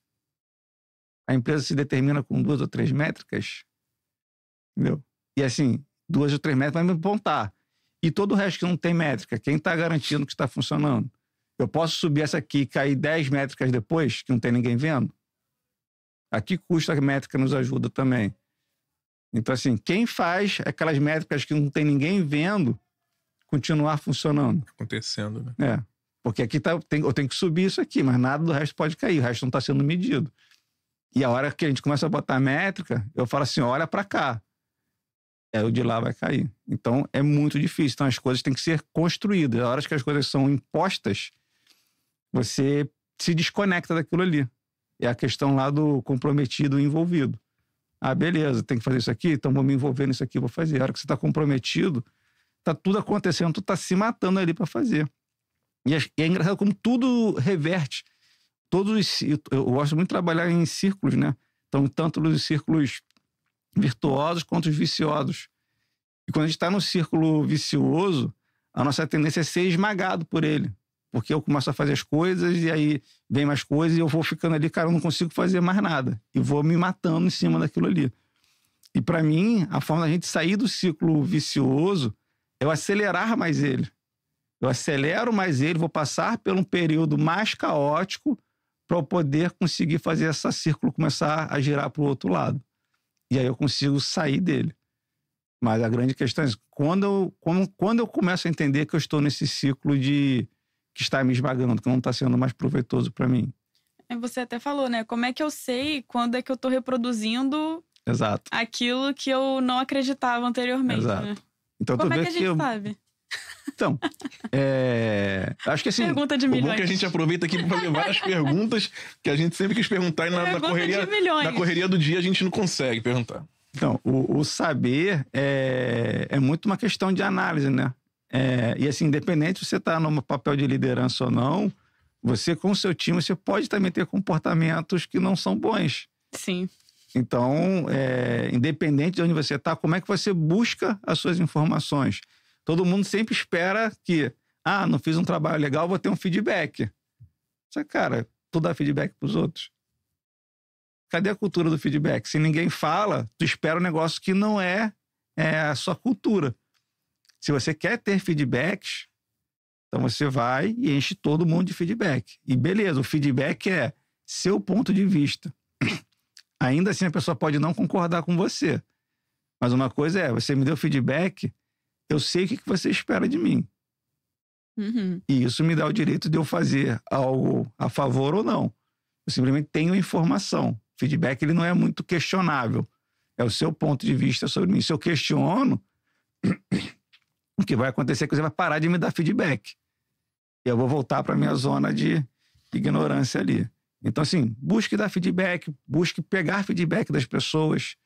a empresa se determina com duas ou três métricas, entendeu? E assim, duas ou três métricas vai me apontar. E todo o resto que não tem métrica, quem está garantindo que está funcionando? Eu posso subir essa aqui e cair 10 métricas depois, que não tem ninguém vendo? A que custa a métrica nos ajuda também? Então, assim, quem faz aquelas métricas que não tem ninguém vendo continuar funcionando? Acontecendo, né? É. Porque aqui tá, tem, eu tenho que subir isso aqui, mas nada do resto pode cair, o resto não está sendo medido. E a hora que a gente começa a botar métrica, eu falo assim: olha para cá. É, o de lá vai cair. Então é muito difícil. Então as coisas têm que ser construídas. A hora que as coisas são impostas, você se desconecta daquilo ali. É a questão lá do comprometido e envolvido. Ah, beleza, tem que fazer isso aqui, então vou me envolver nisso aqui, vou fazer. A hora que você está comprometido, tá tudo acontecendo, tu tá se matando ali para fazer. E é, e é, engraçado como tudo reverte. Todos os, eu gosto muito de trabalhar em círculos, né? Então, tanto nos círculos virtuosos quanto os viciosos. E quando a gente está no círculo vicioso, a nossa tendência é ser esmagado por ele. Porque eu começo a fazer as coisas e aí vem mais coisas e eu vou ficando ali, cara, eu não consigo fazer mais nada. E vou me matando em cima daquilo ali. E para mim, a forma da gente sair do ciclo vicioso é eu acelerar mais ele. Eu acelero mais ele, vou passar por um período mais caótico para eu poder conseguir fazer esse círculo começar a girar para o outro lado. E aí eu consigo sair dele. Mas a grande questão é quando eu, quando, quando eu começo a entender que eu estou nesse ciclo de, que está me esmagando, que não está sendo mais proveitoso para mim. É, você até falou, né? Como é que eu sei quando é que eu estou reproduzindo Exato. aquilo que eu não acreditava anteriormente, Exato. Né? Então, Como é que a gente que eu... sabe? Então, é... acho que assim, Pergunta de milhões. o bom é que a gente aproveita aqui para fazer várias perguntas que a gente sempre quis perguntar e na, na correria, na correria do dia a gente não consegue perguntar. Então, o, o saber é, é muito uma questão de análise, né? É, e assim, independente se você está no papel de liderança ou não, você com o seu time, você pode também ter comportamentos que não são bons. Sim. Então, é, independente de onde você está, como é que você busca as suas informações? Todo mundo sempre espera que, ah, não fiz um trabalho legal, vou ter um feedback. Você, cara, tu dá feedback para os outros. Cadê a cultura do feedback? Se ninguém fala, tu espera um negócio que não é, é a sua cultura. Se você quer ter feedbacks, então você vai e enche todo mundo de feedback. E beleza, o feedback é seu ponto de vista. [CLEARS THROAT] Ainda assim, a pessoa pode não concordar com você. Mas uma coisa é, você me deu feedback, eu sei o que você espera de mim. Uhum. E isso me dá o direito de eu fazer algo a favor ou não. Eu simplesmente tenho informação. Feedback ele não é muito questionável. É o seu ponto de vista sobre mim. Se eu questiono, [CLEARS THROAT] o que vai acontecer é que você vai parar de me dar feedback. E eu vou voltar para minha zona de ignorância ali. Então, assim, busque dar feedback, busque pegar feedback das pessoas.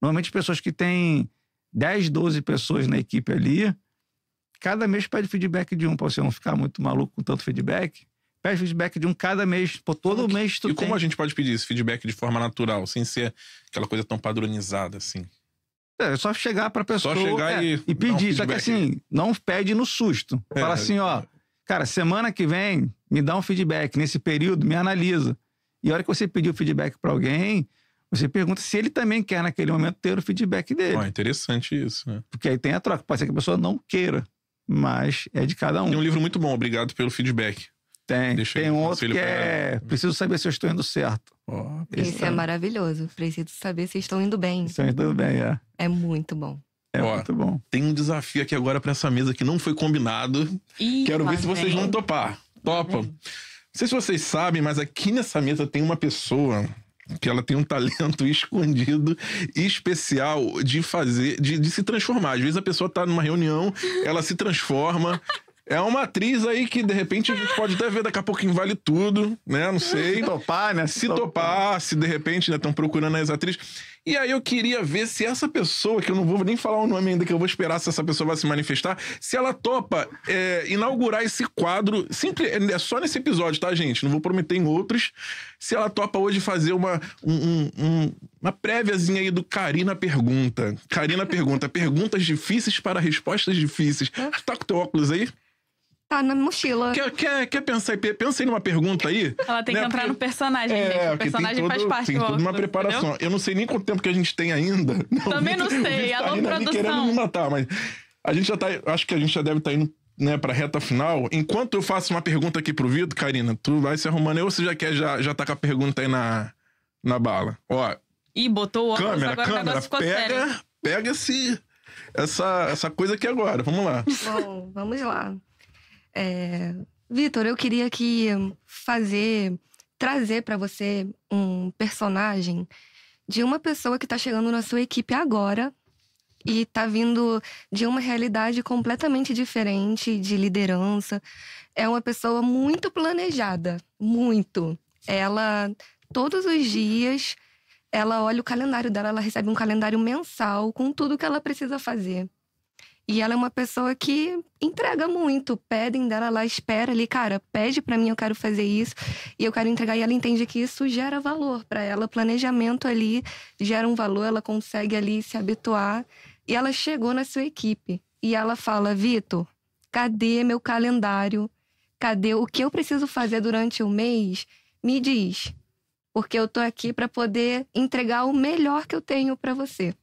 Normalmente, pessoas que têm 10, 12 pessoas na equipe ali, cada mês pede feedback de um, para você não ficar muito maluco com tanto feedback. Pede feedback de um cada mês, por todo que, mês tu E tem... como a gente pode pedir esse feedback de forma natural, sem ser aquela coisa tão padronizada assim? É, é só chegar pra pessoa só chegar é, e, e pedir. Um só que assim, não pede no susto. É. Fala é. assim, ó, cara, semana que vem me dá um feedback. Nesse período, me analisa. E a hora que você pedir o feedback para alguém, você pergunta se ele também quer, naquele momento, ter o feedback dele. interessante isso, né? Porque aí tem a troca. Pode ser que a pessoa não queira, mas é de cada um. Tem um livro muito bom, Obrigado pelo Feedback. Tem. Deixa tem um outro que é. Preciso saber se eu estou indo certo. Oh, esse, é, maravilhoso. Preciso saber se estão indo bem. Estão indo bem, é. É muito bom. É Ó, muito bom. Tem um desafio aqui agora para essa mesa que não foi combinado. Ih, Quero ver se vocês vem. vão topar. Topam. Não sei se vocês sabem, mas aqui nessa mesa tem uma pessoa que ela tem um talento [LAUGHS] escondido e especial de fazer, de, de, se transformar. Às vezes a pessoa tá numa reunião, ela se transforma, é uma atriz aí que, de repente, a gente pode até ver daqui a pouquinho Vale Tudo, né? Não sei. Se topar, né? Se, topar, topar, se de repente, né? Estão procurando as atrizes. E aí eu queria ver se essa pessoa, que eu não vou nem falar o nome ainda, que eu vou esperar se essa pessoa vai se manifestar, se ela topa é, inaugurar esse quadro, simples, é só nesse episódio, tá, gente? Não vou prometer em outros. Se ela topa hoje fazer uma, um, um, uma préviazinha aí do Karina Pergunta. Karina Pergunta, perguntas difíceis para respostas difíceis. Tá com teu óculos aí? Tá na mochila. Quer, quer, quer pensar pensei numa pergunta aí. Ela tem né? que entrar no personagem, é, gente. O personagem todo, faz parte tem do uma preparação. Entendeu? Eu não sei nem quanto tempo que a gente tem ainda. [LAUGHS] Também não, [LAUGHS] sei. Tá Alô, produção. querendo me matar, mas a gente já tá. Acho que a gente já deve estar tá indo né, pra reta final. Enquanto eu faço uma pergunta aqui pro Vitor, Karina, tu vai se arrumando ou você já quer já, já tá com a pergunta aí na, na bala? Ó. Ih, botou o óculos, câmera, agora câmera, pega, sério. pega esse, essa, essa coisa aqui agora. Vamos lá. Bom, vamos lá. É, Vitor, eu queria que fazer, trazer para você um personagem de uma pessoa que está chegando na sua equipe agora e está vindo de uma realidade completamente diferente de liderança. É uma pessoa muito planejada, muito. Ela todos os dias ela olha o calendário dela, ela recebe um calendário mensal com tudo que ela precisa fazer. E ela é uma pessoa que entrega muito, pedem dela, ela espera ali, cara, pede para mim, eu quero fazer isso e eu quero entregar. E ela entende que isso gera valor para ela, o planejamento ali gera um valor, ela consegue ali se habituar. E ela chegou na sua equipe e ela fala: Vitor, cadê meu calendário? Cadê o que eu preciso fazer durante o mês? Me diz, porque eu tô aqui para poder entregar o melhor que eu tenho para você.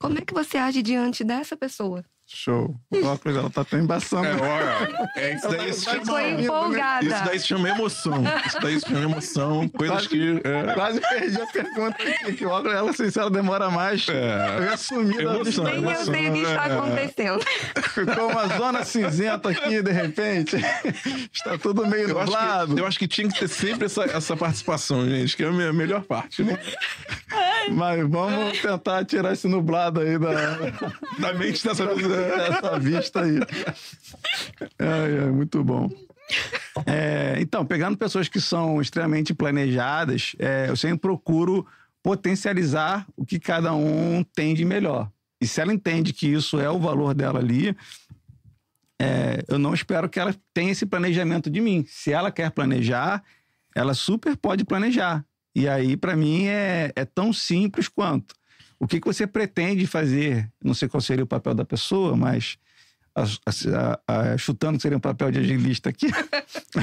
Como é que você age diante dessa pessoa? Show. Uma coisa, ela tá até embaçando. É, é isso daí tá se chama. Foi empolgada. Isso daí se chama emoção. Isso daí se chama emoção. [LAUGHS] Coisas que. É. Quase perdi a pergunta aqui, que logo ela, assim, se ela demora mais, é. eu ia sumir da emoção, Nem emoção, eu sei o que está é. acontecendo. Ficou uma zona cinzenta aqui, de repente. Está tudo meio eu nublado. Acho que, eu acho que tinha que ter sempre essa, essa participação, gente, que é a melhor parte, né? Mas vamos tentar tirar esse nublado aí da, da mente dessa pessoa. É essa vista aí. É, é muito bom. É, então, pegando pessoas que são extremamente planejadas, é, eu sempre procuro potencializar o que cada um tem de melhor. E se ela entende que isso é o valor dela ali, é, eu não espero que ela tenha esse planejamento de mim. Se ela quer planejar, ela super pode planejar. E aí, para mim, é, é tão simples quanto o que, que você pretende fazer? Não sei qual seria o papel da pessoa, mas a, a, a, chutando que seria um papel de agilista aqui.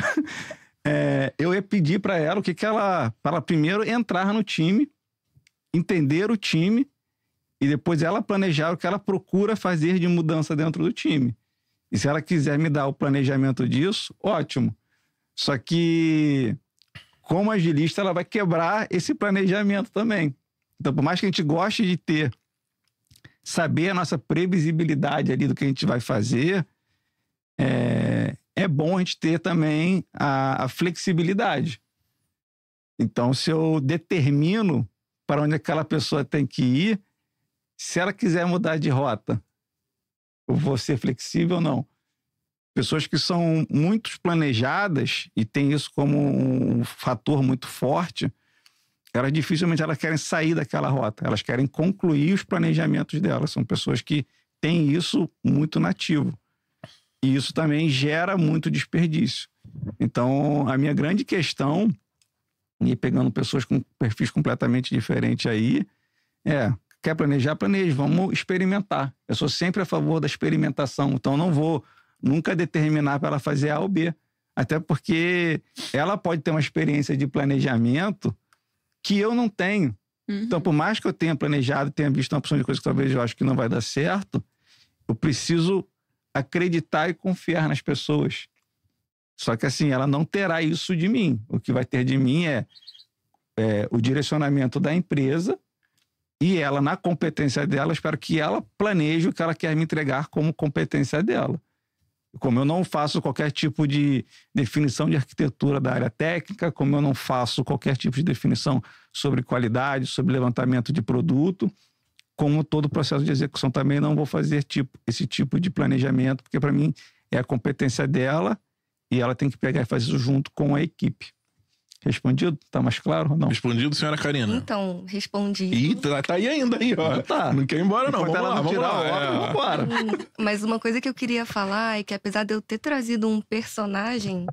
[LAUGHS] é, eu ia pedir para ela o que, que ela. Para ela primeiro entrar no time, entender o time e depois ela planejar o que ela procura fazer de mudança dentro do time. E se ela quiser me dar o planejamento disso, ótimo. Só que, como agilista, ela vai quebrar esse planejamento também. Então, por mais que a gente goste de ter, saber a nossa previsibilidade ali do que a gente vai fazer, é, é bom a gente ter também a, a flexibilidade. Então, se eu determino para onde aquela pessoa tem que ir, se ela quiser mudar de rota, eu vou ser flexível ou não. Pessoas que são muito planejadas e têm isso como um fator muito forte, elas dificilmente elas querem sair daquela rota, elas querem concluir os planejamentos delas. São pessoas que têm isso muito nativo. E isso também gera muito desperdício. Então, a minha grande questão, e pegando pessoas com perfis completamente diferentes aí, é: quer planejar, planeje, vamos experimentar. Eu sou sempre a favor da experimentação, então não vou nunca determinar para ela fazer A ou B. Até porque ela pode ter uma experiência de planejamento que eu não tenho. Então, uhum. Então, por mais que eu tenha planejado, tenha visto uma opção de coisa que talvez eu acho que não vai dar certo, eu preciso acreditar e confiar nas pessoas. Só que assim, ela não terá isso de mim. O que vai ter de mim é, é o direcionamento da empresa e ela, na competência dela, espero que ela planeje o que ela quer me entregar como competência dela. Como eu não faço qualquer tipo de definição de arquitetura da área técnica, como eu não faço qualquer tipo de definição sobre qualidade, sobre levantamento de produto, como todo o processo de execução também não vou fazer tipo, esse tipo de planejamento, porque para mim é a competência dela e ela tem que pegar e fazer isso junto com a equipe. Respondido? Tá mais claro ou não? Respondido, senhora Karina. Então, respondido. Ih, tá, tá aí ainda aí, ó. Tá. Não quer ir embora, não. Vamos lá, não vamos lá, é. vamos embora. Hum, mas uma coisa que eu queria falar é que apesar de eu ter trazido um personagem,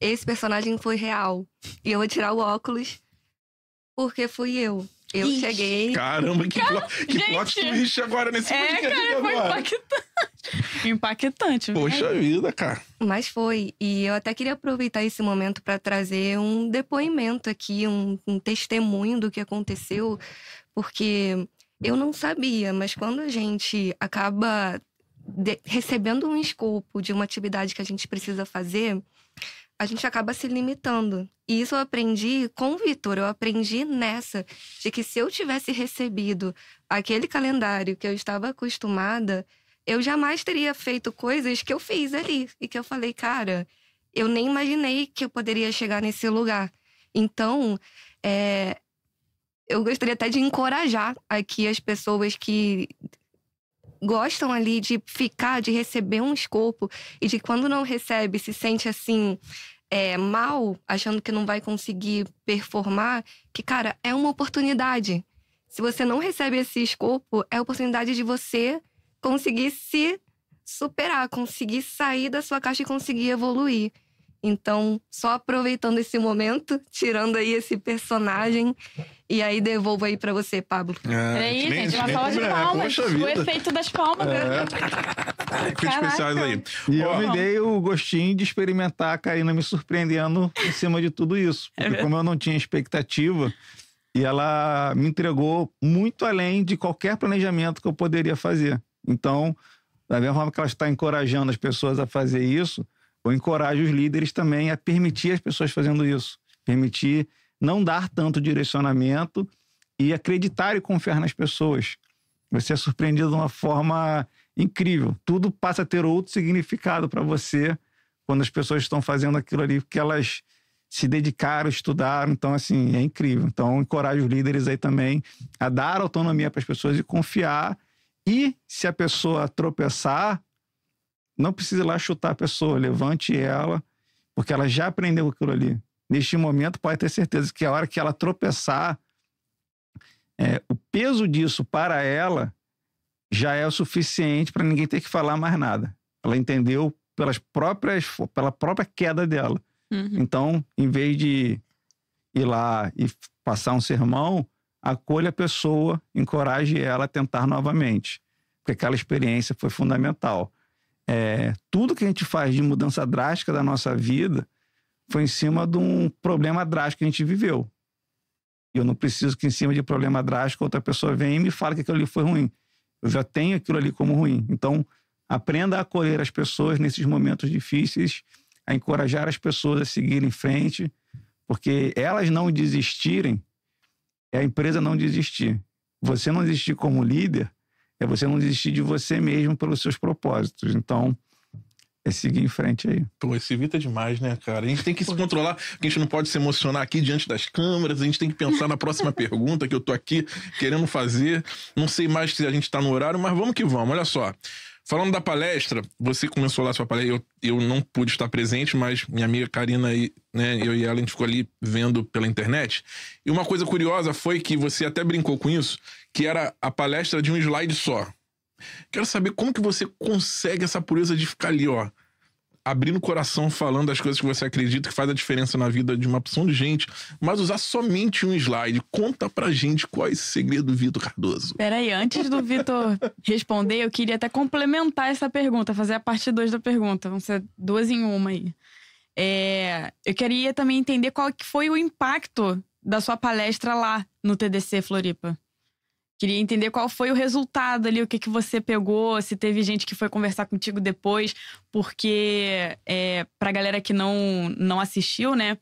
esse personagem foi real. E eu vou tirar o óculos porque fui eu. Eu Ixi. cheguei. Caramba, que, Car... plo... que Gente, plot twist agora nesse é, podcast. Cara, agora. Foi impactante. impactante. Poxa é. vida, cara. Mas foi. E eu até queria aproveitar esse momento para trazer um depoimento aqui, um, um testemunho do que aconteceu, porque eu não sabia, mas quando a gente acaba de, recebendo um escopo de uma atividade que a gente precisa fazer, a gente acaba se limitando. E isso eu aprendi com o Vitor, eu aprendi nessa, de que se eu tivesse recebido aquele calendário que eu estava acostumada, eu jamais teria feito coisas que eu fiz ali e que eu falei, cara, eu nem imaginei que eu poderia chegar nesse lugar. Então, é, eu gostaria até de encorajar aqui as pessoas que gostam ali de ficar, de receber um escopo e de quando não recebe se sente assim é, mal, achando que não vai conseguir performar, que cara é uma oportunidade. Se você não recebe esse escopo, é a oportunidade de você conseguir se superar, conseguir sair da sua caixa e conseguir evoluir. Então, só aproveitando esse momento, tirando aí esse personagem, e aí devolvo aí para você, Pablo. É, é isso. gente, gente, uma salva de palmas. o efeito das palmas. Né? É. [LAUGHS] especial especiais aí. E eu me dei o gostinho de experimentar a Karina me surpreendendo em cima de tudo isso. É porque como eu não tinha expectativa, e ela me entregou muito além de qualquer planejamento que eu poderia fazer. Então, da mesma forma que ela está encorajando as pessoas a fazer isso, eu encorajo os líderes também a permitir as pessoas fazendo isso, permitir não dar tanto direcionamento e acreditar e confiar nas pessoas. Você é surpreendido de uma forma incrível. Tudo passa a ter outro significado para você quando as pessoas estão fazendo aquilo ali, porque elas se dedicaram, estudaram. Então, assim, é incrível. Então, encorajo os líderes aí também a dar autonomia para as pessoas e confiar. E se a pessoa tropeçar, não precisa ir lá chutar a pessoa, levante ela, porque ela já aprendeu aquilo ali. Neste momento, pode ter certeza que a hora que ela tropeçar, é, o peso disso para ela já é o suficiente para ninguém ter que falar mais nada. Ela entendeu pelas próprias, pela própria queda dela. Uhum. Então, em vez de ir lá e passar um sermão, acolha a pessoa, encoraje ela a tentar novamente, porque aquela experiência foi fundamental. É, tudo que a gente faz de mudança drástica da nossa vida foi em cima de um problema drástico que a gente viveu. Eu não preciso que em cima de problema drástico outra pessoa venha e me fale que aquilo ali foi ruim. Eu já tenho aquilo ali como ruim. Então, aprenda a acolher as pessoas nesses momentos difíceis, a encorajar as pessoas a seguirem em frente, porque elas não desistirem é a empresa não desistir. Você não desistir como líder é você não desistir de você mesmo pelos seus propósitos. Então, é seguir em frente aí. Pô, esse Vita é demais, né, cara? A gente tem que se controlar, a gente não pode se emocionar aqui diante das câmeras, a gente tem que pensar na próxima [LAUGHS] pergunta que eu tô aqui querendo fazer. Não sei mais se a gente tá no horário, mas vamos que vamos. Olha só. Falando da palestra, você começou lá a sua palestra, eu, eu não pude estar presente, mas minha amiga Karina e né, eu e ela, a gente ficou ali vendo pela internet. E uma coisa curiosa foi que você até brincou com isso, que era a palestra de um slide só. Quero saber como que você consegue essa pureza de ficar ali, ó, abrindo o coração, falando das coisas que você acredita que faz a diferença na vida de uma opção de gente, mas usar somente um slide. Conta pra gente qual é esse segredo do Vitor Cardoso. Peraí, antes do Vitor [LAUGHS] responder, eu queria até complementar essa pergunta, fazer a parte 2 da pergunta. Vão ser duas em uma aí. É, eu queria também entender qual que foi o impacto da sua palestra lá no TDC Floripa. Queria entender qual foi o resultado ali, o que, que você pegou, se teve gente que foi conversar contigo depois, porque é, pra galera que não, não assistiu, né?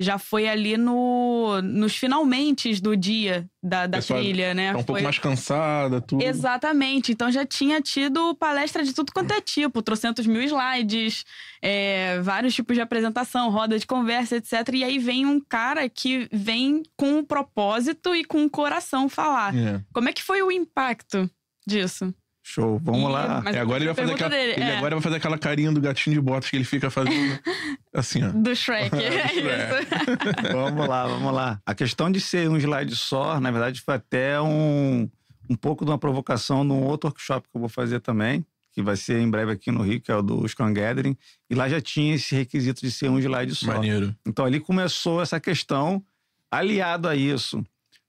já foi ali no, nos finalmente do dia da, da trilha, né? Tá um foi... pouco mais cansada, tudo. Exatamente. Então já tinha tido palestra de tudo quanto é tipo, trocentos mil slides, é, vários tipos de apresentação, roda de conversa, etc. E aí vem um cara que vem com um propósito e com um coração falar. É. Como é que foi o impacto disso? Show, vamos e, lá. É, agora ele vai fazer aquela, dele, ele é. agora vai fazer aquela carinha do gatinho de botas que ele fica fazendo [LAUGHS] assim, ó. Do Shrek. [LAUGHS] É do Shrek. [LAUGHS] vamos lá, vamos lá. A questão de ser um slide só, na verdade, foi até um, um pouco de uma provocação num outro workshop que eu vou fazer também, que vai ser em breve aqui no Rio, que é o do Scrum Gathering. E lá já tinha esse requisito de ser um slide só. Maneiro. Então ali começou essa questão, aliado a isso.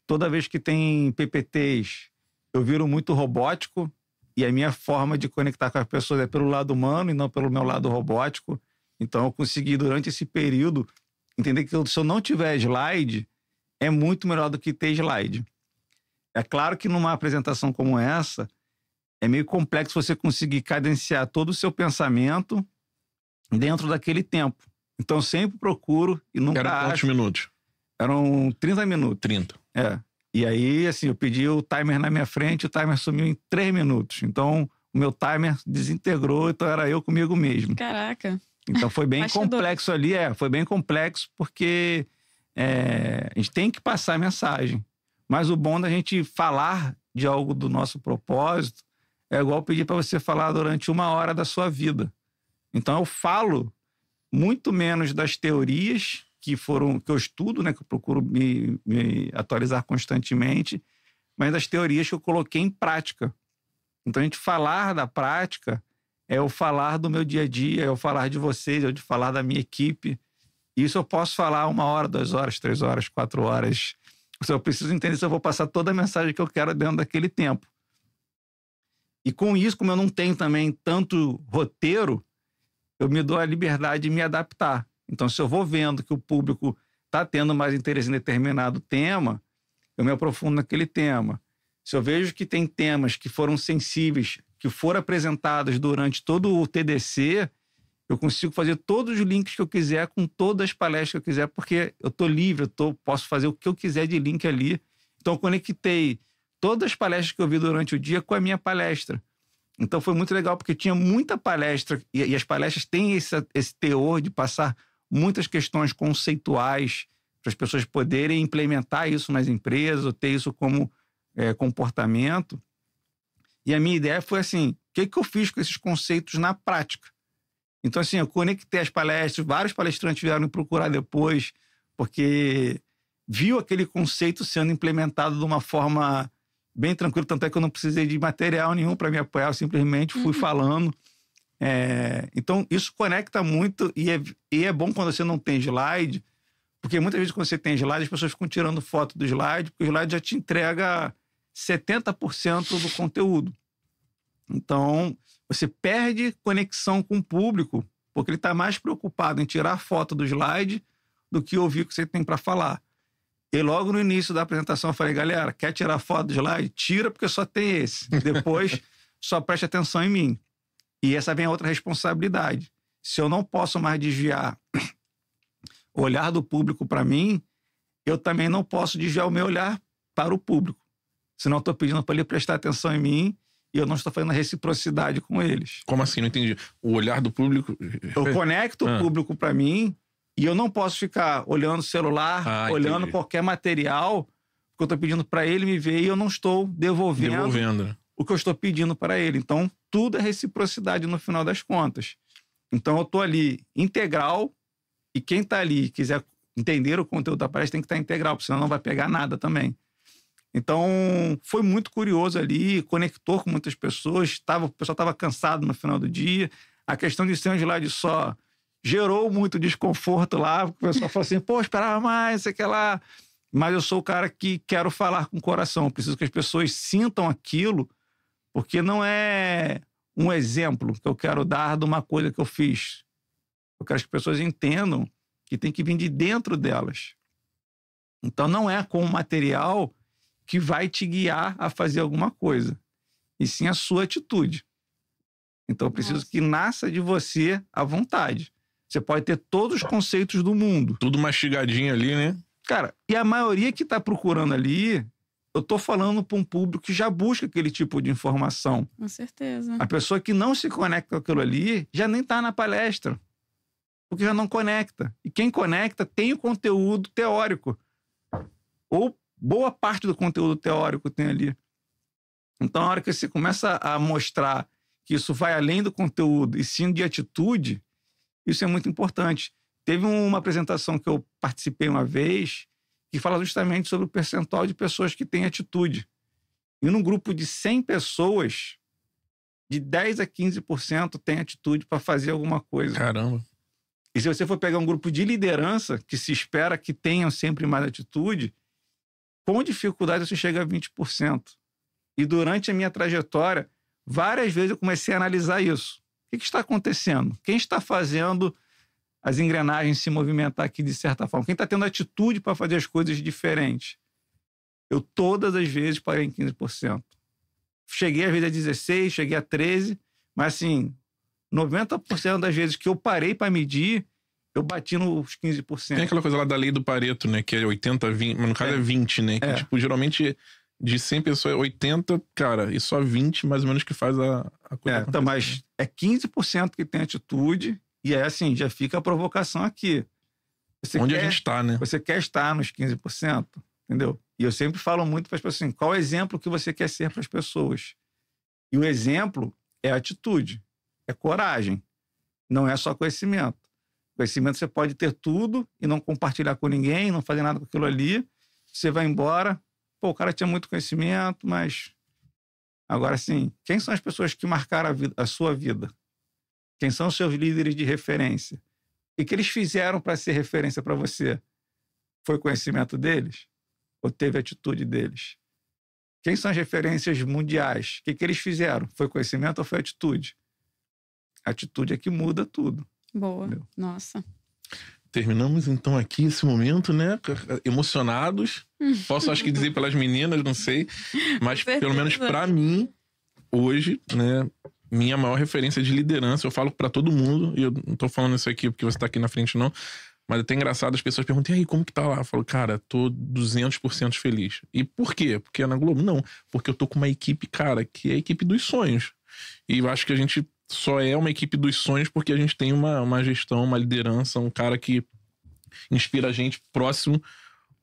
Toda vez que tem PPTs, eu viro muito robótico, e a minha forma de conectar com as pessoas é pelo lado humano e não pelo meu lado robótico. Então, eu consegui, durante esse período, entender que se eu não tiver slide, é muito melhor do que ter slide. É claro que numa apresentação como essa, é meio complexo você conseguir cadenciar todo o seu pensamento dentro daquele tempo. Então, sempre procuro e nunca. Eram quantos minutos? Eram 30 minutos. 30. É. E aí, assim, eu pedi o timer na minha frente, o timer sumiu em três minutos. Então, o meu timer desintegrou, então era eu comigo mesmo. Caraca. Então foi bem complexo ali, é, foi bem complexo porque é, a gente tem que passar a mensagem. Mas o bom da gente falar de algo do nosso propósito é igual pedir para você falar durante uma hora da sua vida. Então eu falo muito menos das teorias que foram que eu estudo, né, que eu procuro me, me atualizar constantemente, mas das teorias que eu coloquei em prática. Então, a gente falar da prática é o falar do meu dia a dia, é o falar de vocês, é o falar da minha equipe. Isso eu posso falar uma hora, duas horas, três horas, quatro horas. Se eu preciso entender se eu vou passar toda a mensagem que eu quero dentro daquele tempo. E com isso, como eu não tenho também tanto roteiro, eu me dou a liberdade de me adaptar. Então, se eu vou vendo que o público está tendo mais interesse em determinado tema, eu me aprofundo naquele tema. Se eu vejo que tem temas que foram sensíveis, que foram apresentados durante todo o TDC, eu consigo fazer todos os links que eu quiser com todas as palestras que eu quiser, porque eu estou livre, eu tô, posso fazer o que eu quiser de link ali. Então, eu conectei todas as palestras que eu vi durante o dia com a minha palestra. Então, foi muito legal, porque tinha muita palestra, e, e as palestras têm esse, esse teor de passar muitas questões conceituais para as pessoas poderem implementar isso nas empresas, ou ter isso como é, comportamento. E a minha ideia foi assim: o que, que eu fiz com esses conceitos na prática? Então, assim, eu conectei as palestras, vários palestrantes vieram me procurar depois, porque viu aquele conceito sendo implementado de uma forma bem tranquila, tanto é que eu não precisei de material nenhum para me apoiar, eu simplesmente fui uhum. falando. É, então, isso conecta muito e é, e é bom quando você não tem slide, porque muitas vezes quando você tem slide, as pessoas ficam tirando foto do slide, porque o slide já te entrega 70% do conteúdo. Então, você perde conexão com o público, porque ele está mais preocupado em tirar foto do slide do que ouvir o que você tem para falar. E logo no início da apresentação eu falei, galera, quer tirar foto do slide? Tira, porque só tem esse. Depois, [LAUGHS] só preste atenção em mim. E essa vem a outra responsabilidade. Se eu não posso mais desviar o olhar do público para mim, eu também não posso desviar o meu olhar para o público. Senão eu estou pedindo para ele prestar atenção em mim e eu não estou fazendo reciprocidade com eles. Como assim? Não entendi. O olhar do público. Eu conecto ah. o público para mim e eu não posso ficar olhando celular, ah, olhando entendi. qualquer material, porque eu estou pedindo para ele me ver e eu não estou devolvendo, devolvendo o que eu estou pedindo para ele. Então, tudo é reciprocidade no final das contas. Então, eu estou ali integral e quem está ali quiser entender o conteúdo da palestra tem que estar tá integral, porque senão não vai pegar nada também. Então, foi muito curioso ali, conectou com muitas pessoas, tava, o pessoal estava cansado no final do dia. A questão de ser um de só gerou muito desconforto lá, o pessoal falou assim, pô, esperava mais, sei que lá. Mas eu sou o cara que quero falar com o coração, preciso que as pessoas sintam aquilo porque não é um exemplo que eu quero dar de uma coisa que eu fiz. Eu quero que as pessoas entendam que tem que vir de dentro delas. Então não é com o material que vai te guiar a fazer alguma coisa, e sim a sua atitude. Então eu preciso Nossa. que nasça de você a vontade. Você pode ter todos os conceitos do mundo. Tudo mastigadinho ali, né? Cara, e a maioria que está procurando ali eu estou falando para um público que já busca aquele tipo de informação. Com certeza. A pessoa que não se conecta com aquilo ali já nem está na palestra, porque já não conecta. E quem conecta tem o conteúdo teórico, ou boa parte do conteúdo teórico tem ali. Então, a hora que você começa a mostrar que isso vai além do conteúdo e sim de atitude, isso é muito importante. Teve uma apresentação que eu participei uma vez que fala justamente sobre o percentual de pessoas que têm atitude. E num grupo de 100 pessoas, de 10 a 15% tem atitude para fazer alguma coisa. Caramba. E se você for pegar um grupo de liderança, que se espera que tenham sempre mais atitude, com dificuldade você chega a 20%. E durante a minha trajetória, várias vezes eu comecei a analisar isso. O que, está acontecendo? Quem está fazendo as engrenagens se movimentar aqui de certa forma. Quem está tendo atitude para fazer as coisas diferentes? Eu todas as vezes parei em 15%. Cheguei às vezes a 16%, cheguei a 13%, mas assim, 90% das vezes que eu parei para medir, eu bati nos 15%. Tem aquela coisa lá da lei do Pareto, né? Que é 80, 20, mas no caso é, é 20, né? Que, é. tipo, geralmente de 100 pessoas, 80, é cara, e só 20 mais ou menos que faz a, a coisa. É, então, mas é 15% que tem atitude e é assim, já fica a provocação aqui. Você Onde quer, a gente está, né? Você quer estar nos 15%, entendeu? E eu sempre falo muito para as tipo pessoas assim, qual é o exemplo que você quer ser para as pessoas? E o exemplo é atitude, é coragem, não é só conhecimento. Conhecimento você pode ter tudo e não compartilhar com ninguém, não fazer nada com aquilo ali. Você vai embora, pô, o cara tinha muito conhecimento, mas agora sim, quem são as pessoas que marcaram a, vida, a sua vida? Quem são seus líderes de referência? E que eles fizeram para ser referência para você? Foi conhecimento deles? Ou teve atitude deles? Quem são as referências mundiais? O que, que eles fizeram? Foi conhecimento ou foi atitude? Atitude é que muda tudo. Boa. Entendeu? Nossa. Terminamos então aqui esse momento, né? Emocionados. [LAUGHS] Posso, acho que, dizer pelas meninas, não sei. Mas pelo menos para mim, hoje, né? minha maior referência de liderança. Eu falo para todo mundo, e eu não tô falando isso aqui porque você tá aqui na frente, não. Mas é até engraçado, as pessoas perguntam, e aí, como que tá lá? Eu falo, cara, tô 200% feliz. E por quê? Porque é na Globo? Não. Porque eu tô com uma equipe, cara, que é a equipe dos sonhos. E eu acho que a gente só é uma equipe dos sonhos porque a gente tem uma, uma gestão, uma liderança, um cara que inspira a gente próximo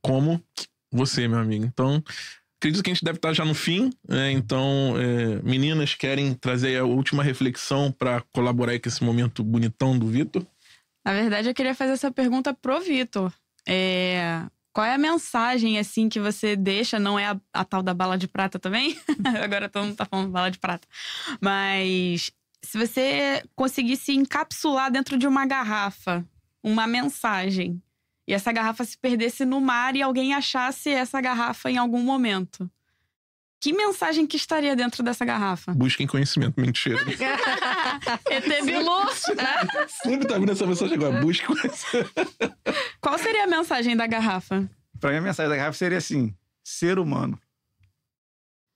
como você, meu amigo. Então, acredito que a gente deve estar já no fim, né? então, é, meninas, querem trazer a última reflexão para colaborar com esse momento bonitão do Vitor? Na verdade, eu queria fazer essa pergunta pro Vitor. É, qual é a mensagem, assim, que você deixa? Não é a, a tal da bala de prata também? [LAUGHS] Agora todo mundo tá falando bala de prata. Mas se você conseguisse encapsular dentro de uma garrafa uma mensagem, e essa garrafa se perdesse no mar e alguém achasse essa garrafa em algum momento. Que mensagem que estaria dentro dessa garrafa? Busquem conhecimento, mentira. ET Bilu! Sempre, sempre tá vindo essa mensagem agora, busquem conhecimento. Qual seria a mensagem da garrafa? Pra mim, a mensagem da garrafa seria assim: ser humano.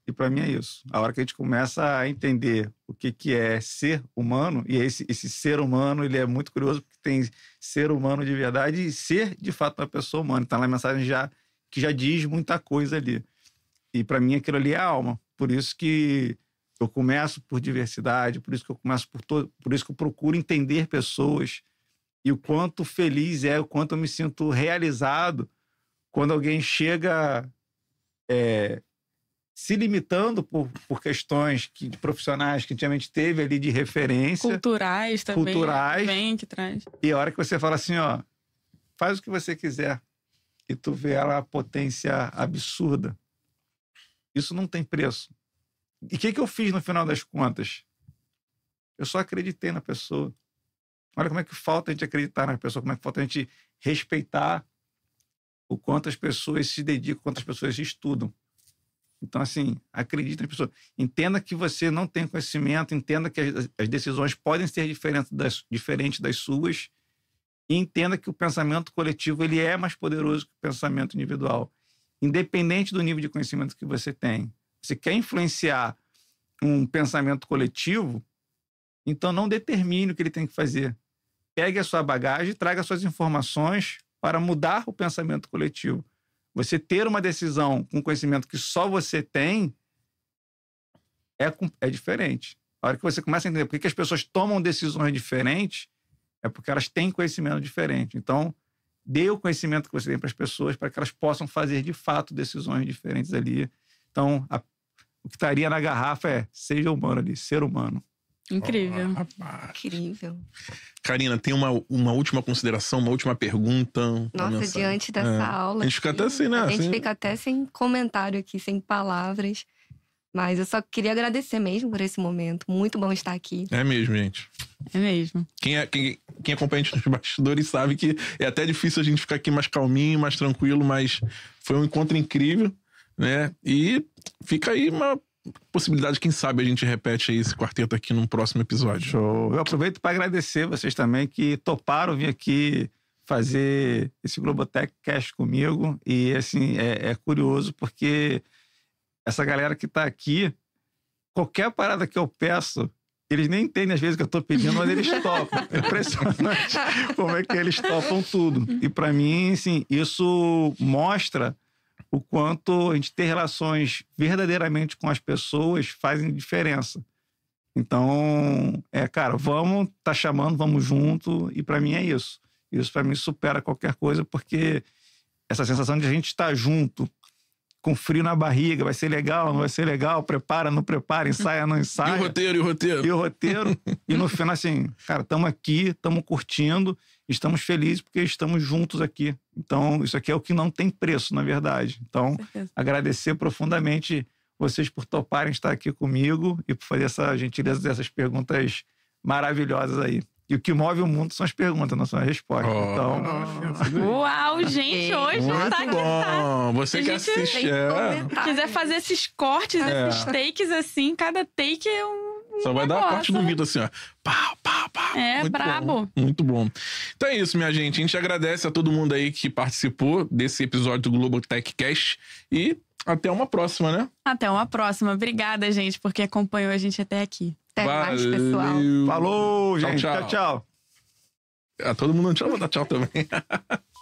E para mim é isso. A hora que a gente começa a entender o que, que é ser humano, e esse, esse ser humano ele é muito curioso porque tem ser humano de verdade e ser de fato uma pessoa humana. Está na mensagem já que já diz muita coisa ali. E para mim aquilo ali é alma. Por isso que eu começo por diversidade, por isso que eu começo por todo, por isso que eu procuro entender pessoas e o quanto feliz é, o quanto eu me sinto realizado quando alguém chega é, se limitando por, por questões que, de profissionais que antigamente teve ali de referência. Culturais também. Culturais. Vem que traz. E a hora que você fala assim, ó, faz o que você quiser. E tu vê ela a potência absurda. Isso não tem preço. E o que, que eu fiz no final das contas? Eu só acreditei na pessoa. Olha como é que falta a gente acreditar na pessoa, como é que falta a gente respeitar o quanto as pessoas se dedicam, quantas pessoas estudam. Então, assim, acredite na pessoa. Entenda que você não tem conhecimento, entenda que as, as decisões podem ser diferentes das, diferentes das suas e entenda que o pensamento coletivo ele é mais poderoso que o pensamento individual. Independente do nível de conhecimento que você tem. Você quer influenciar um pensamento coletivo, então não determine o que ele tem que fazer. Pegue a sua bagagem, traga suas informações para mudar o pensamento coletivo. Você ter uma decisão com conhecimento que só você tem é, é diferente. A hora que você começa a entender por que as pessoas tomam decisões diferentes, é porque elas têm conhecimento diferente. Então, dê o conhecimento que você tem para as pessoas para que elas possam fazer de fato decisões diferentes ali. Então, a, o que estaria na garrafa é seja humano ali, ser humano. Incrível. Oh, rapaz. Incrível. Karina, tem uma, uma última consideração, uma última pergunta. Nossa, diante dessa é. aula. A gente fica até sem, né? A gente assim... fica até sem comentário aqui, sem palavras. Mas eu só queria agradecer mesmo por esse momento. Muito bom estar aqui. É mesmo, gente. É mesmo. Quem, é, quem, quem acompanha a gente nos bastidores sabe que é até difícil a gente ficar aqui mais calminho, mais tranquilo, mas foi um encontro incrível, né? E fica aí uma possibilidade, quem sabe, a gente repete esse quarteto aqui num próximo episódio. Show. Eu aproveito para agradecer vocês também que toparam vir aqui fazer esse Globotech Cast comigo. E, assim, é, é curioso porque essa galera que está aqui, qualquer parada que eu peço, eles nem entendem às vezes que eu estou pedindo, mas eles topam. É impressionante [LAUGHS] como é que eles topam tudo. E para mim, assim, isso mostra o quanto a gente ter relações verdadeiramente com as pessoas fazem diferença. Então, é, cara, vamos, tá chamando, vamos junto, e para mim é isso. Isso para mim supera qualquer coisa, porque essa sensação de a gente estar tá junto, com frio na barriga, vai ser legal, não vai ser legal, prepara, não prepara, ensaia, não [LAUGHS] ensaia. E o roteiro, e o roteiro. E o roteiro. e no final, assim, cara, estamos aqui, estamos curtindo, estamos felizes porque estamos juntos aqui. Então, isso aqui é o que não tem preço, na verdade. Então, agradecer profundamente vocês por toparem estar aqui comigo e por fazer essa gentileza dessas perguntas maravilhosas aí. E o que move o mundo são as perguntas, não são as respostas. Oh. Então. Oh, [LAUGHS] Uau, gente, hoje tá Muito tá que Você que é. assiste. Se Quiser fazer esses cortes, é. esses takes assim, cada take é um só vai dar a parte do vidro assim, ó. Pá, pá, pá. É, Muito brabo. Bom. Muito bom. Então é isso, minha gente. A gente agradece a todo mundo aí que participou desse episódio do Globo Tech Cash. E até uma próxima, né? Até uma próxima. Obrigada, gente, porque acompanhou a gente até aqui. Até Valeu. mais, pessoal. Falou, gente. Tchau, tchau. tchau, tchau. todo mundo não tchau, vou dar tchau também. [LAUGHS]